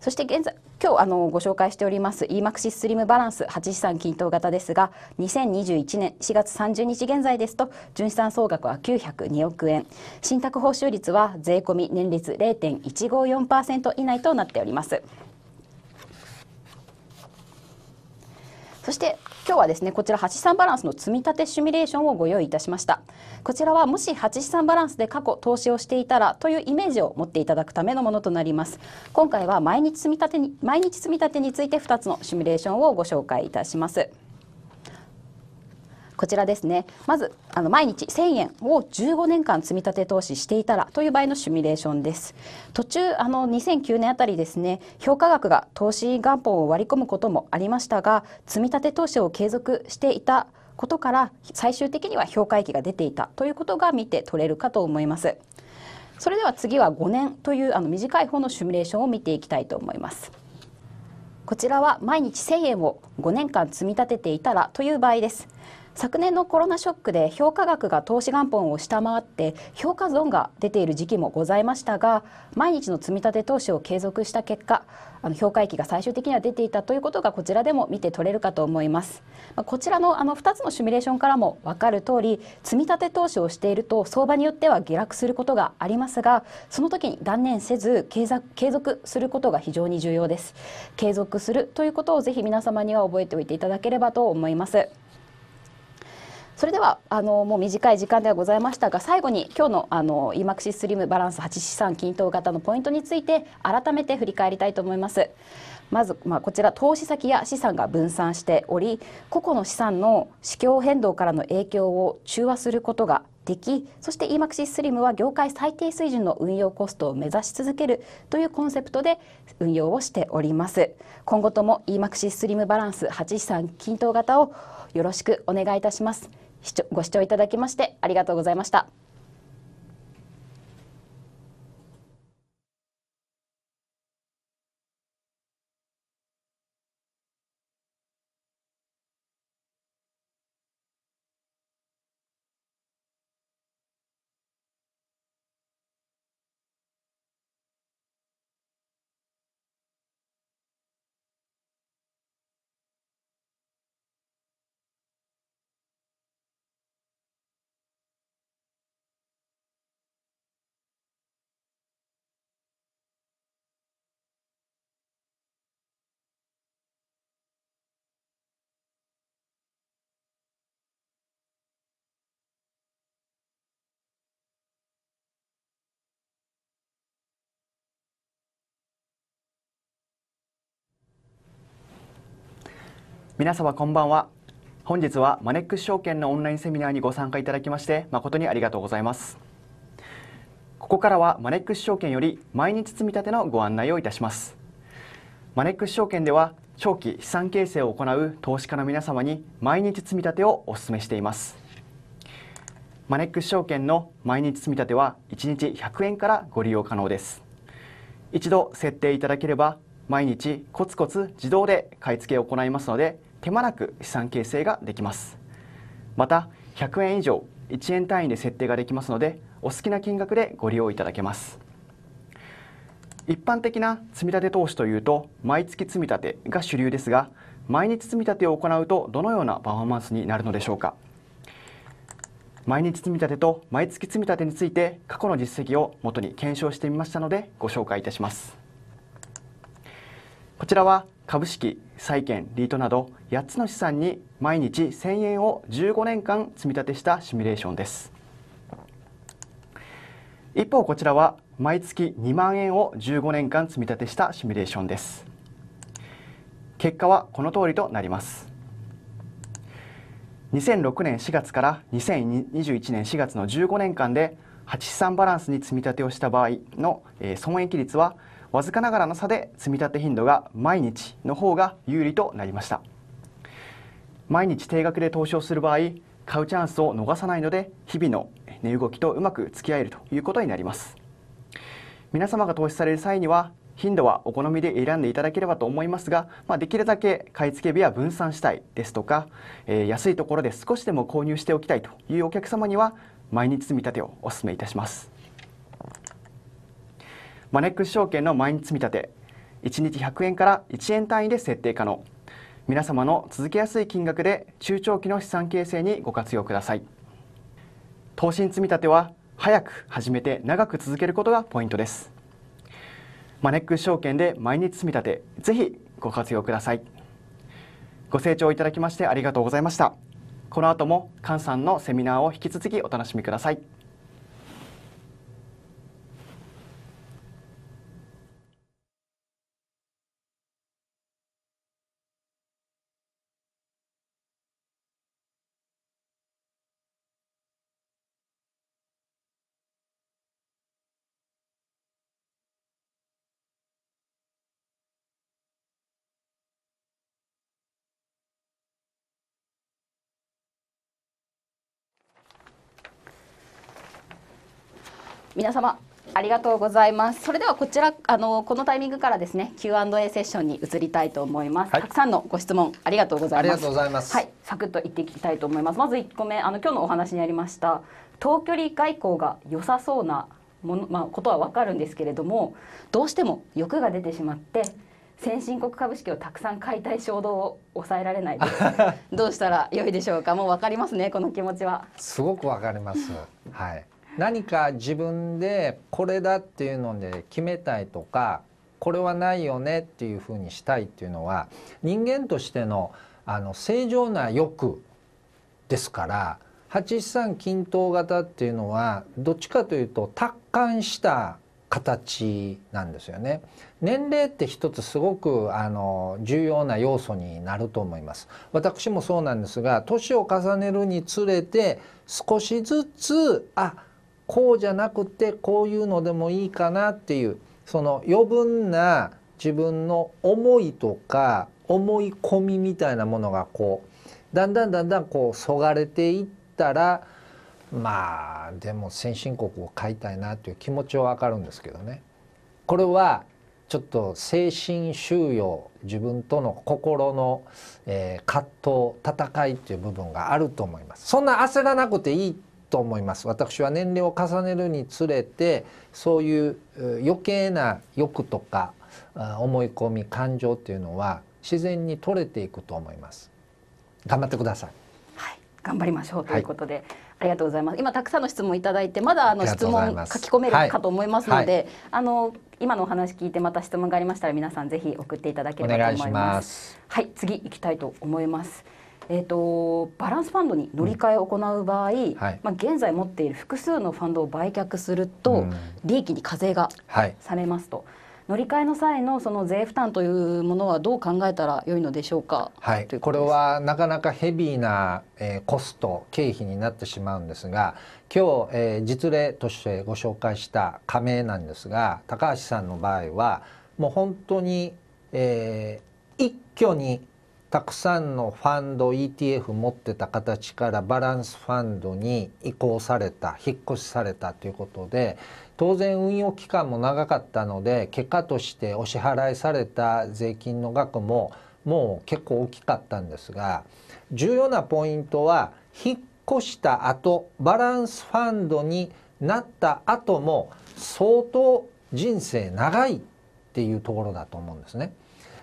そして現在今日あのご紹介しております EMAXIS スリムバランス8資産均等型ですが2021年4月30日現在ですと純資産総額は902億円信託報酬率は税込み年率0.154%以内となっておりますそして今日はですねこちら83バランスの積み立てシミュレーションをご用意いたしましたこちらはもし83バランスで過去投資をしていたらというイメージを持っていただくためのものとなります今回は毎日積み立てに毎日積み立てについて2つのシミュレーションをご紹介いたしますこちらですねまずあの毎日1000円を15年間積み立て投資していたらという場合のシミュレーションです途中あの2009年あたりですね評価額が投資元本を割り込むこともありましたが積み立て投資を継続していたことから最終的には評価益が出ていたということが見て取れるかと思いますそれでは次は5年というあの短い方のシミュレーションを見ていきたいと思いますこちらは毎日1000円を5年間積み立てていたらという場合です昨年のコロナショックで評価額が投資元本を下回って評価損が出ている時期もございましたが毎日の積み立て投資を継続した結果あの評価益が最終的には出ていたということがこちらでも見て取れるかと思います、まこちらのあの2つのシミュレーションからも分かる通り積立投資をしていると相場によっては下落することがありますがその時に断念せず継続することが非常に重要です継続するということをぜひ皆様には覚えておいていただければと思いますそれではあのもう短い時間ではございましたが最後に今日のあの EMAXIS スリムバランス8資産均等型のポイントについて改めて振り返りたいと思います。まず、まあ、こちら投資先や資産が分散しており個々の資産の市況変動からの影響を中和することができそして EMAXIS スリムは業界最低水準の運用コストを目指し続けるというコンセプトで運用をしております今後とも EMAXIS スリムバランス8資産均等型をよろしくお願いいたしますご視聴いただきましてありがとうございました。皆様こんばんは本日はマネックス証券のオンラインセミナーにご参加いただきまして誠にありがとうございますここからはマネックス証券より毎日積み立てのご案内をいたしますマネックス証券では長期資産形成を行う投資家の皆様に毎日積み立てをお勧めしていますマネックス証券の毎日積み立ては1日100円からご利用可能です一度設定いただければ毎日コツコツ自動で買い付けを行いますので手間なく資産形成ができますまた100円以上1円単位で設定ができますのでお好きな金額でご利用いただけます一般的な積立投資というと毎月積立が主流ですが毎日積立を行うとどのようなパフォーマンスになるのでしょうか毎日積立と毎月積立について過去の実績をもとに検証してみましたのでご紹介いたしますこちらは株式、債券、リートなど8つの資産に毎日1000円を15年間積み立てしたシミュレーションです。一方こちらは毎月2万円を15年間積み立てしたシミュレーションです。結果はこの通りとなります。2006年4月から2021年4月の15年間で8資バランスに積み立てをした場合の損益率はわずかながらの差で積立頻度が毎日の方が有利となりました毎日定額で投資をする場合買うチャンスを逃さないので日々の値動きとうまく付き合えるということになります皆様が投資される際には頻度はお好みで選んでいただければと思いますが、まあ、できるだけ買い付け日は分散したいですとか、えー、安いところで少しでも購入しておきたいというお客様には毎日積み立てをお勧めいたします。マネックス証券の毎日積み立て1日100円から1円単位で設定可能皆様の続けやすい金額で中長期の資産形成にご活用ください投資積み立ては早く始めて長く続けることがポイントですマネックス証券で毎日積み立てぜひご活用くださいご清聴いただきましてありがとうございましたこの後も菅さんのセミナーを引き続きお楽しみください皆様ありがとうございます。それではこちらあのこのタイミングからですね Q&A セッションに移りたいと思います、はい、たくさんのご質問ありがとうございます。ありがとうございます。はい、サクッと言っていきたいと思います。まず1個目あの今日のお話にありました遠距離外交が良さそうなものまあことはわかるんですけれどもどうしても欲が出てしまって。先進国株式をたくさん買いたい衝動を抑えられない どうしたら良いでしょうかもうわかりますねこの気持ちはすごくわかりますはい何か自分でこれだっていうので決めたいとかこれはないよねっていうふうにしたいっていうのは人間としてのあの正常な欲ですから813均等型っていうのはどっちかというと達観した形なんですよね年齢って一つすごくあの重要な要素になると思います私もそうなんですが年を重ねるにつれて少しずつあこうじゃなくてこういうのでもいいかなっていうその余分な自分の思いとか思い込みみたいなものがこうだんだんだんだんこうそがれていったらまあでも先進国を買いたいなという気持ちはわかるんですけどね。これはちょっと精神収容自分との心の、えー、葛藤戦いっていう部分があると思いますそんな焦らなくていいと思います私は年齢を重ねるにつれてそういう余計な欲とか思い込み感情っていうのは自然に取れていくと思います頑張ってくださいはい頑張りましょうということで、はい、ありがとうございます今たくさんの質問いただいてまだあの質問書き込めるかと思いますので、はいはい、あの今のお話聞いてまた質問がありましたら皆さんぜひ送っていただければと思いますはい次行きたいと思いますえーと、バランスファンドに乗り換えを行う場合、うん、まあ、現在持っている複数のファンドを売却すると、利益に課税がされますと。乗り換えの際のその税負担というものはどう考えたらよいのでしょうか。はい、いここれはなかなかヘビーな、えー、コスト経費になってしまうんですが、今日、えー、実例としてご紹介した加盟なんですが、高橋さんの場合はもう本当に、えー、一挙にたくさんのファンド ETF 持ってた形からバランスファンドに移行された引っ越しされたということで当然運用期間も長かったので結果としてお支払いされた税金の額ももう結構大きかったんですが重要なポイントは引っ越した後バランスファンドになった後も相当人生長いっていうところだと思うんですね。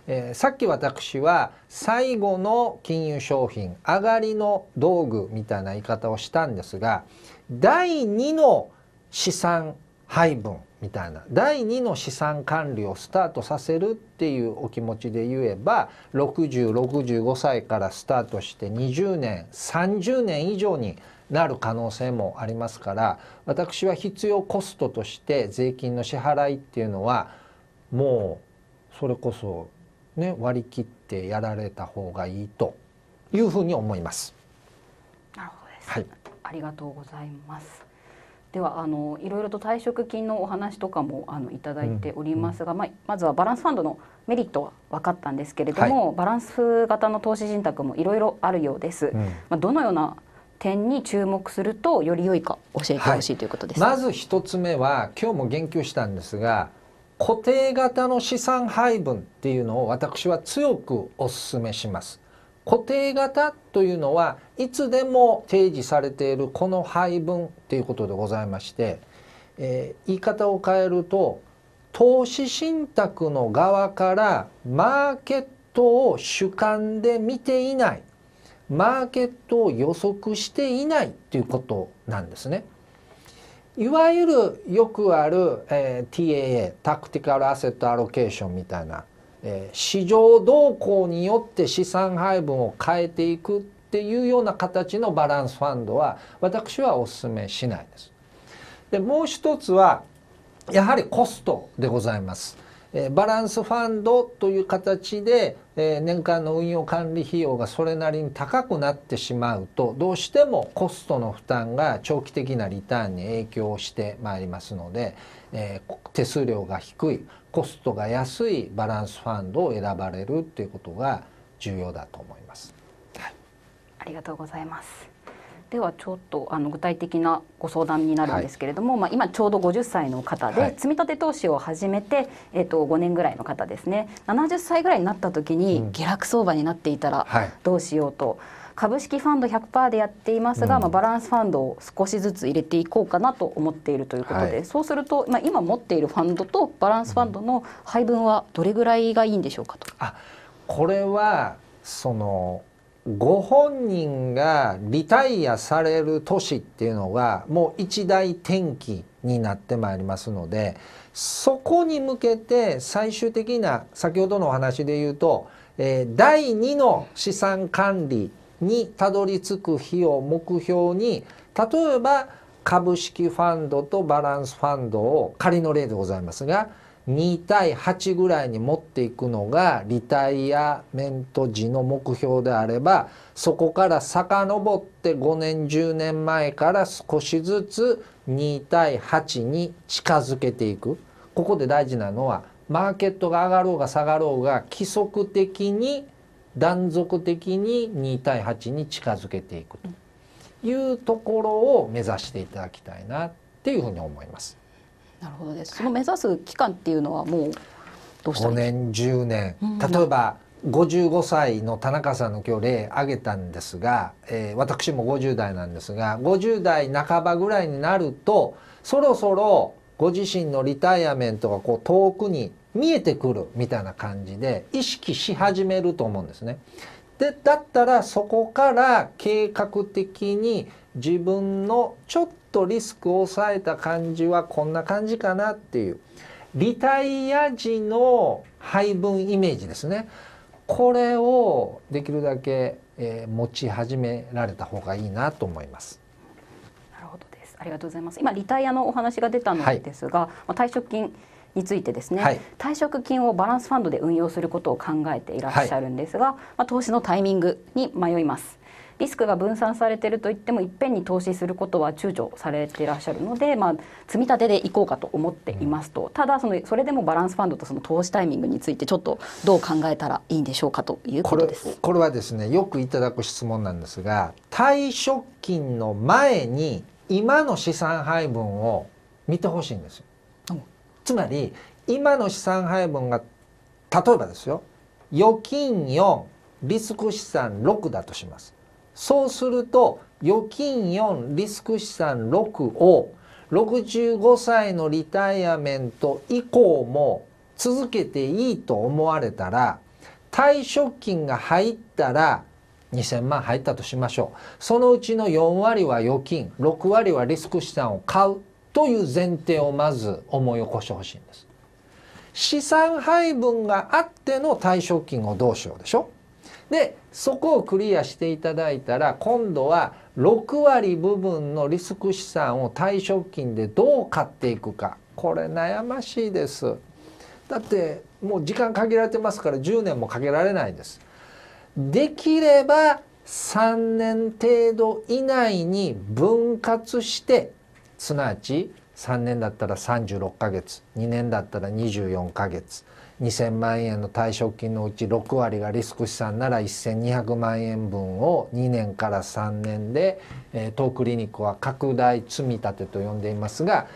えー、さっき私は最後の金融商品上がりの道具みたいな言い方をしたんですが第2の資産配分みたいな第2の資産管理をスタートさせるっていうお気持ちで言えば6065歳からスタートして20年30年以上になる可能性もありますから私は必要コストとして税金の支払いっていうのはもうそれこそね、割り切ってやられた方がいいというふうに思います。なるほどです、はい、ありがとうございます。ではあのいろいろと退職金のお話とかもあのいただいておりますが、うんうん、まあ、まずはバランスファンドのメリットは分かったんですけれども、はい、バランス型の投資信託もいろいろあるようです。うん、まあ、どのような点に注目するとより良いか教えてほしい、はい、ということです。まず一つ目は今日も言及したんですが固定型の資産配分っていうのを私は強くお勧めします。固定型というのはいつでも提示されているこの配分っていうことでございまして、えー、言い方を変えると投資信託の側からマーケットを主観で見ていないマーケットを予測していないということなんですね。いわゆるよくある、えー、TAA タクティカルアセットアロケーションみたいな、えー、市場動向によって資産配分を変えていくっていうような形のバランスファンドは私はお勧めしないです。でもう一つはやはりコストでございます。えバランスファンドという形で、え年間の運用管理費用がそれなりに高くなってしまうとどうしてもコストの負担が長期的なリターンに影響してまいりますので、え手数料が低いコストが安いバランスファンドを選ばれるということが重要だと思います。はい、ありがとうございますではちょっとあの具体的なご相談になるんですけれども、はい、まあ、今ちょうど50歳の方で、積み積立投資を始めて、えー、と5年ぐらいの方ですね70歳ぐらいになった時に下落相場になっていたらどうしようと。うんはい株式ファンド100%でやっていますが、うん、まあ、バランスファンドを少しずつ入れていこうかなと思っているということで、はい、そうすると、まあ、今持っているファンドとバランスファンドの配分はどれぐらいがいいんでしょうかと。うん、あこれはそのご本人がリタイアされる年っていうのがもう一大転機になってまいりますのでそこに向けて最終的な先ほどのお話で言うと、えー、第2の資産管理にたどり着く日を目標に例えば株式ファンドとバランスファンドを仮の例でございますが2対8ぐらいに持っていくのがリタイアメント時の目標であればそこから遡って5年10年前から少しずつ2対8に近づけていくここで大事なのはマーケットが上がろうが下がろうが規則的に断続的に2対8に近づけていくというところを目指していただきたいなっていうふうに思います。なるほどです。その目指す期間っていうのはもうどうしたら年1年、例えば55歳の田中さんの今日例挙げたんですが、えー、私も50代なんですが50代半ばぐらいになるとそろそろご自身のリタイアメントがこう遠くに見えてくるみたいな感じで意識し始めると思うんですね。でだったらそこから計画的に自分のちょっとリスクを抑えた感じはこんな感じかなっていうリタイア時の配分イメージですねこれをできるだけ、えー、持ち始められた方がいいなと思います。なるほどですありがとうございます今リタイアのお話が出たのですが、はい、退職金についてですね、はい、退職金をバランスファンドで運用することを考えていらっしゃるんですが、はい、まあ、投資のタイミングに迷いますリスクが分散されてると言ってもいっぺんに投資することは躊躇されていらっしゃるので、まあ、積み立てでいこうかと思っていますと、ただそのそれでもバランスファンドとその投資タイミングについてちょっとどう考えたらいいんでしょうかということですこれはですねよくいただく質問なんですが退職金の前に今の資産配分を見てほしいんですよ、つまり今の資産配分が例えばですよ預金4リスク資産6だとしますそうすると預金4リスク資産6を65歳のリタイアメント以降も続けていいと思われたら退職金が入ったら2000万入ったとしましょうそのうちの4割は預金6割はリスク資産を買うという前提をまず思い起こしてほしいんです資産配分があっての退職金をどうしようでしょうでそこをクリアしていただいたら今度は6割部分のリスク資産を退職金でどう買っていくかこれ悩ましいですだってもう時間限られてますから10年もかけられないですできれば3年程度以内に分割してすなわち3年だったら36ヶ月2年だったら24ヶ月2,000万円の退職金のうち6割がリスク資産なら1,200万円分を2年から3年で、えー、当クリニックは拡大積立と呼んでいますが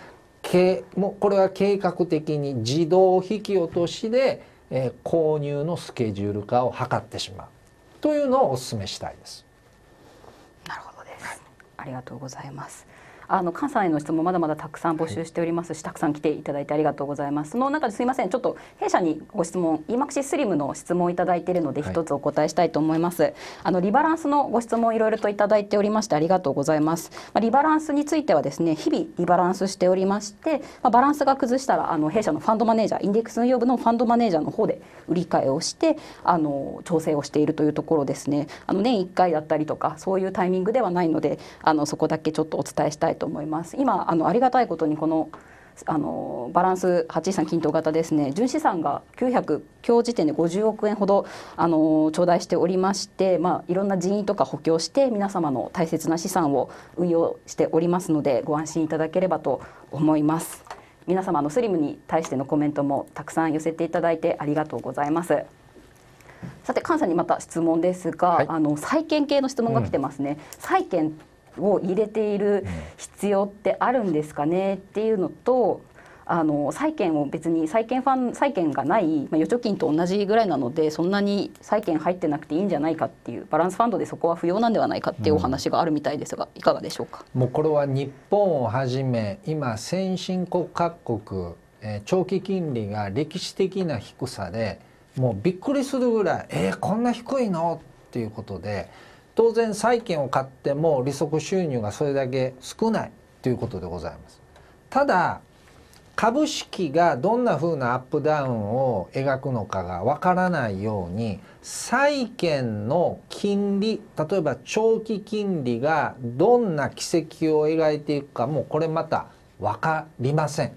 もこれは計画的に自動引き落としで、えー、購入のスケジュール化を図ってしまうというのをお勧めしたいです。なるほどです、はい、ありがとうございますあの関西の質問まだまだたくさん募集しておりますし、たくさん来ていただいてありがとうございます。その中ですいません、ちょっと弊社にご質問、EMAX スリムの質問をいただいているので一つお答えしたいと思います。はい、あのリバランスのご質問いろいろといただいておりましてありがとうございます。まあ、リバランスについてはですね、日々リバランスしておりまして、まあ、バランスが崩したらあの弊社のファンドマネージャー、インデックス運用部のファンドマネージャーの方で売り買いをしてあの調整をしているというところですね。あの年1回だったりとかそういうタイミングではないので、あのそこだけちょっとお伝えしたいと思います。今あのありがたいことにこのあのバランス8三均等型ですね純資産が900今日時点で50億円ほどあの頂戴しておりまして、まあ、いろんな人員とか補強して皆様の大切な資産を運用しておりますのでご安心いただければと思います皆様のスリムに対してのコメントもたくさん寄せていただいてありがとうございますさて菅さんにまた質問ですが、はい、あの債券系の質問が来てますね、うん、債券を入れている必要ってあるんですかねっていうのと。あの債券を別に債券ファン債券がない、まあ、預貯金と同じぐらいなのでそんなに債券入ってなくていいんじゃないかっていうバランスファンドでそこは不要なんではないかっていうお話があるみたいですが、うん、いかがでしょうかもうこれは日本をはじめ今先進国各国、えー、長期金利が歴史的な低さでもうびっくりするぐらい「えー、こんな低いの?」っていうことで。当然債券を買っても利息収入がそれだけ少ないということでございます。ただ株式がどんな風なアップダウンを描くのかがわからないように債券の金利例えば長期金利がどんな軌跡を描いていくかもうこれまた分かりません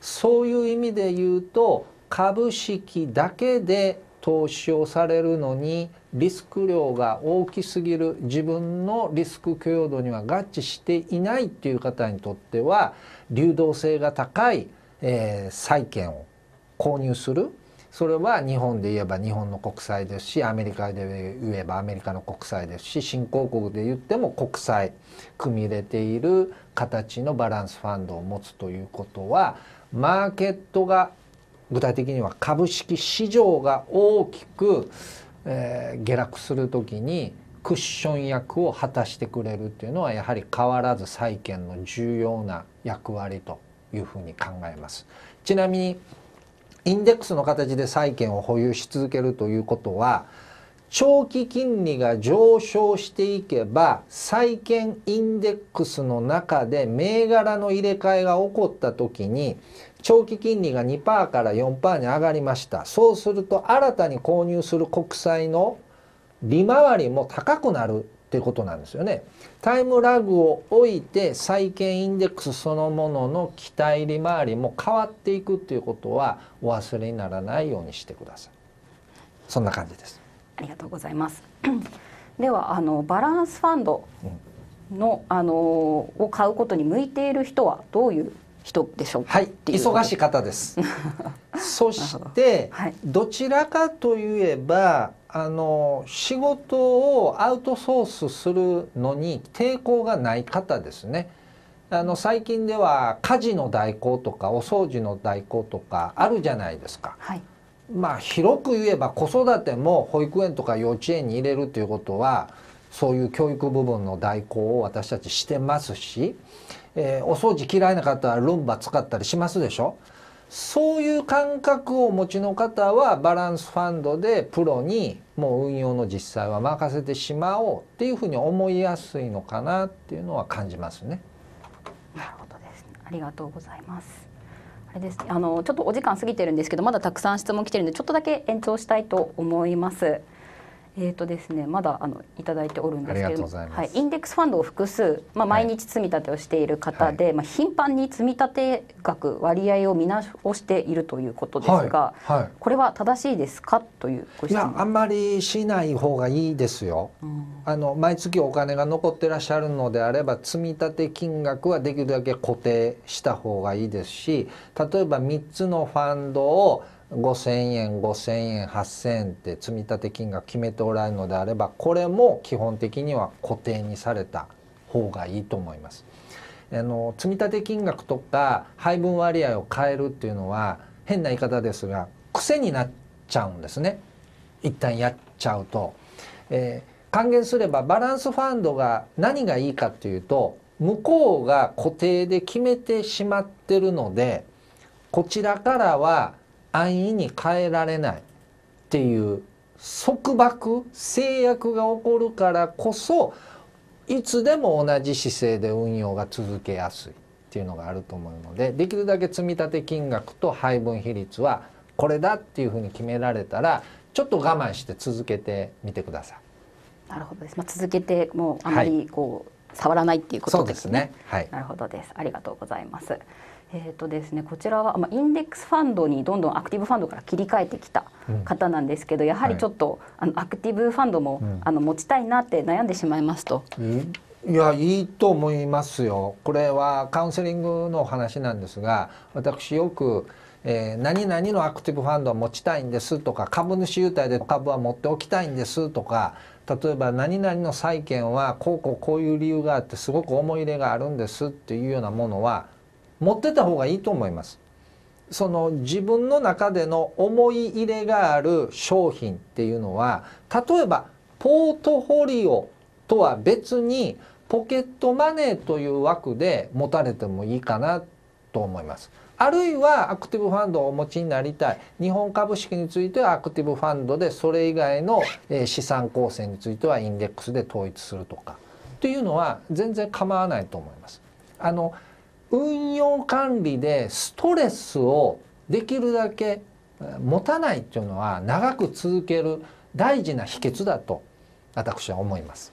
そういう意味で言うと株式だけで投資をされるのにリスク量が大きすぎる自分のリスク許容度には合致していないっていう方にとっては流動性が高い、えー、債券を購入するそれは日本で言えば日本の国債ですしアメリカで言えばアメリカの国債ですし新興国で言っても国債組み入れている形のバランスファンドを持つということはマーケットが具体的には株式市場が大きく、えー、下落する時にクッション役を果たしてくれるっていうのはやはり変わらず債券の重要な役割というふうに考えます。ちなみにインデックスの形で債券を保有し続けるということは長期金利が上昇していけば債券インデックスの中で銘柄の入れ替えが起こった時に長期金利が2%から4%に上がりましたそうすると新たに購入する国債の利回りも高くなるっていうことなんですよねタイムラグを置いて債券インデックスそのものの期待利回りも変わっていくっていうことはお忘れにならないようにしてくださいそんな感じですありがとうございます ではあのバランスファンドの、うん、あのを買うことに向いている人はどういう人でしょうか、はい、忙しい方です そしてどどちらかといえばあの仕事をアウトソースするのに抵抗がない方ですねあの最近では家事の代行とかお掃除の代行とかあるじゃないですか、はい、まあ広く言えば子育ても保育園とか幼稚園に入れるということはそういう教育部分の代行を私たちしてますしえー、お掃除嫌いな方はルンバ使ったりしますでしょそういう感覚をお持ちの方はバランスファンドでプロにもう運用の実際は任せてしまおうっていうふうに思いやすいのかなっていうのは感じますね。なるほどです、ありがとうございます。あれです、ね、あのちょっとお時間過ぎてるんですけどまだたくさん質問来てるんでちょっとだけ延長したいと思います。えーとですね、まだあのいただいておるんですけれども、はい、インデックスファンドを複数、まあ、毎日積み立てをしている方で、はい、まあ、頻繁に積み立て額割合を見直しているということですが、はいはい、これは正しいですかというご質問いやあんまりしない方がいいですよ、うん、あの毎月お金が残ってらっしゃるのであれば積立金額はできるだけ固定した方がいいですし例えば3つのファンドを5,000円5,000円8,000円って積立金が決めておられるのであればこれも基本的には固定にされた方がいいと思います。あの積立金額とか配分割合を変えるっていうのは変な言い方ですが癖になっちゃうんですね一旦やっちゃうと、えー、還元すればバランスファンドが何がいいかっていうと向こうが固定で決めてしまってるのでこちらからは安易に変えられないっていう束縛制約が起こるからこそいつでも同じ姿勢で運用が続けやすいっていうのがあると思うのでできるだけ積立金額と配分比率はこれだっていうふうに決められたらちょっと我慢して続けてみてください。なるほどです。まあ、続けてもうあまりこう、はい、触らないっていうことですね。ですね。はい。なるほどです。ありがとうございます。えーとですね、こちらは、まあ、インデックスファンドにどんどんアクティブファンドから切り替えてきた方なんですけど、うん、やはりちょっと、はい、あのアクティブファンドも、うん、あの持ちたいなって悩んでしまいますと。いやいいと思いますよこれはカウンセリングの話なんですが私よく、えー、何々のアクティブファンドを持ちたいんですとか株主優待で株は持っておきたいんですとか例えば何々の債券はこうこうこういう理由があってすごく思い入れがあるんですっていうようなものは持ってた方がいいと思います。その自分の中での思い入れがある商品っていうのは例えばポートフォリオとは別にポケットマネーという枠で持たれてもいいかなと思います。あるいはアクティブファンドをお持ちになりたい日本株式についてはアクティブファンドでそれ以外の資産構成についてはインデックスで統一するとかというのは全然構わないと思います。あの運用管理でストレスをできるだけ持たないっていうのは長く続ける大事な秘訣だと私は思います。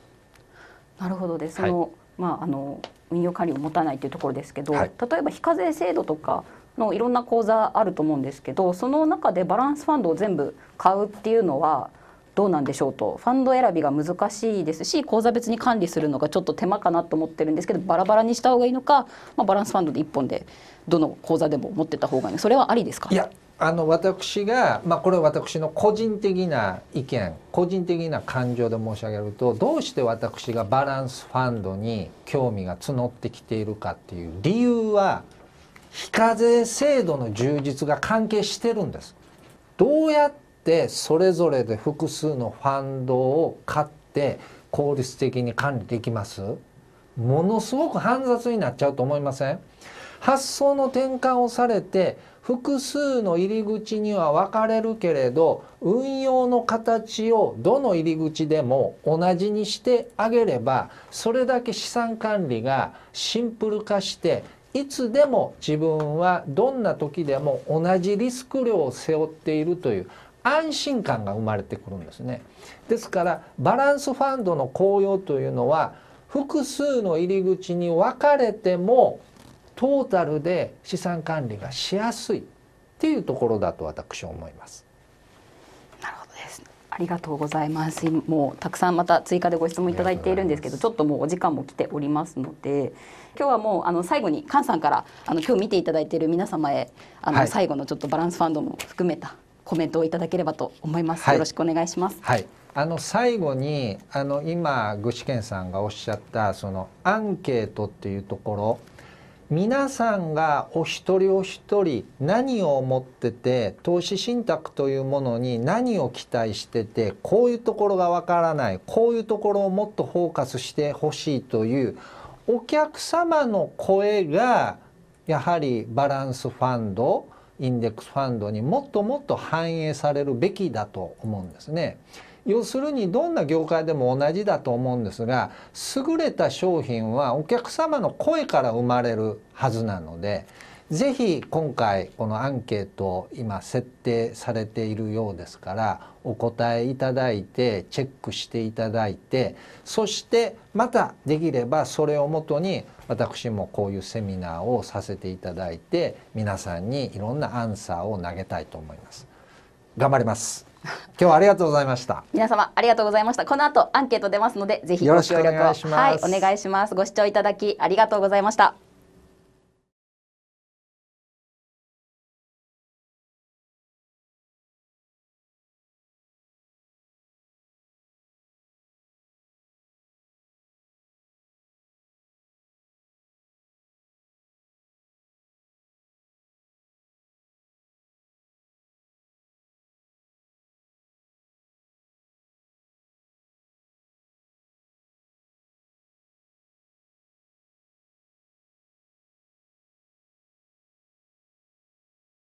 なるほどでその、はい、まああの運用管理を持たないというところですけど、はい、例えば非課税制度とかのいろんな口座あると思うんですけどその中でバランスファンドを全部買うっていうのはどうなんでしょうとファンド選びが難しいですし口座別に管理するのがちょっと手間かなと思ってるんですけどバラバラにした方がいいのか、まあ、バランスファンドで1本でどの口座でも持ってた方がいいそれはありですかいやあの私が、まあ、これは私の個人的な意見個人的な感情で申し上げるとどうして私がバランスファンドに興味が募ってきているかっていう理由は非課税制度の充実が関係してるんです。どうやっってそれぞれで複数のファンドを買って効率的に管理できますものすごく煩雑になっちゃうと思いません発想の転換をされて複数の入り口には分かれるけれど運用の形をどの入り口でも同じにしてあげればそれだけ資産管理がシンプル化していつでも自分はどんな時でも同じリスク量を背負っているという安心感が生まれてくるんですね。ですからバランスファンドの効用というのは複数の入り口に分かれてもトータルで資産管理がしやすいっていうところだと私は思います。なるほどです。ありがとうございます。もうたくさんまた追加でご質問いただいているんですけど、ちょっともうお時間も来ておりますので、今日はもうあの最後に菅さんからあの今日見ていただいている皆様へあの、最後のちょっとバランスファンドも含めたコメントをいただければと思います。よろしくお願いします。はい、あの最後にあの今具志堅さんがおっしゃったそのアンケートっていうところ皆さんがお一人お一人何を思ってて投資信託というものに何を期待しててこういうところがわからないこういうところをもっとフォーカスしてほしいというお客様の声がやはりバランスファンドインデックスファンドにもっともっと反映されるべきだと思うんですね。要するにどんな業界でも同じだと思うんですが優れた商品はお客様の声から生まれるはずなのでぜひ今回このアンケート今設定されているようですからお答えいただいてチェックしていただいてそしてまたできればそれをもとに私もこういうセミナーをさせていただいて皆さんにいろんなアンサーを投げたいと思います。頑張ります。今日はありがとうございました。皆様ありがとうございました。この後アンケート出ますので、ぜひよろしくお願いします、はい。お願いします。ご視聴いただきありがとうございました。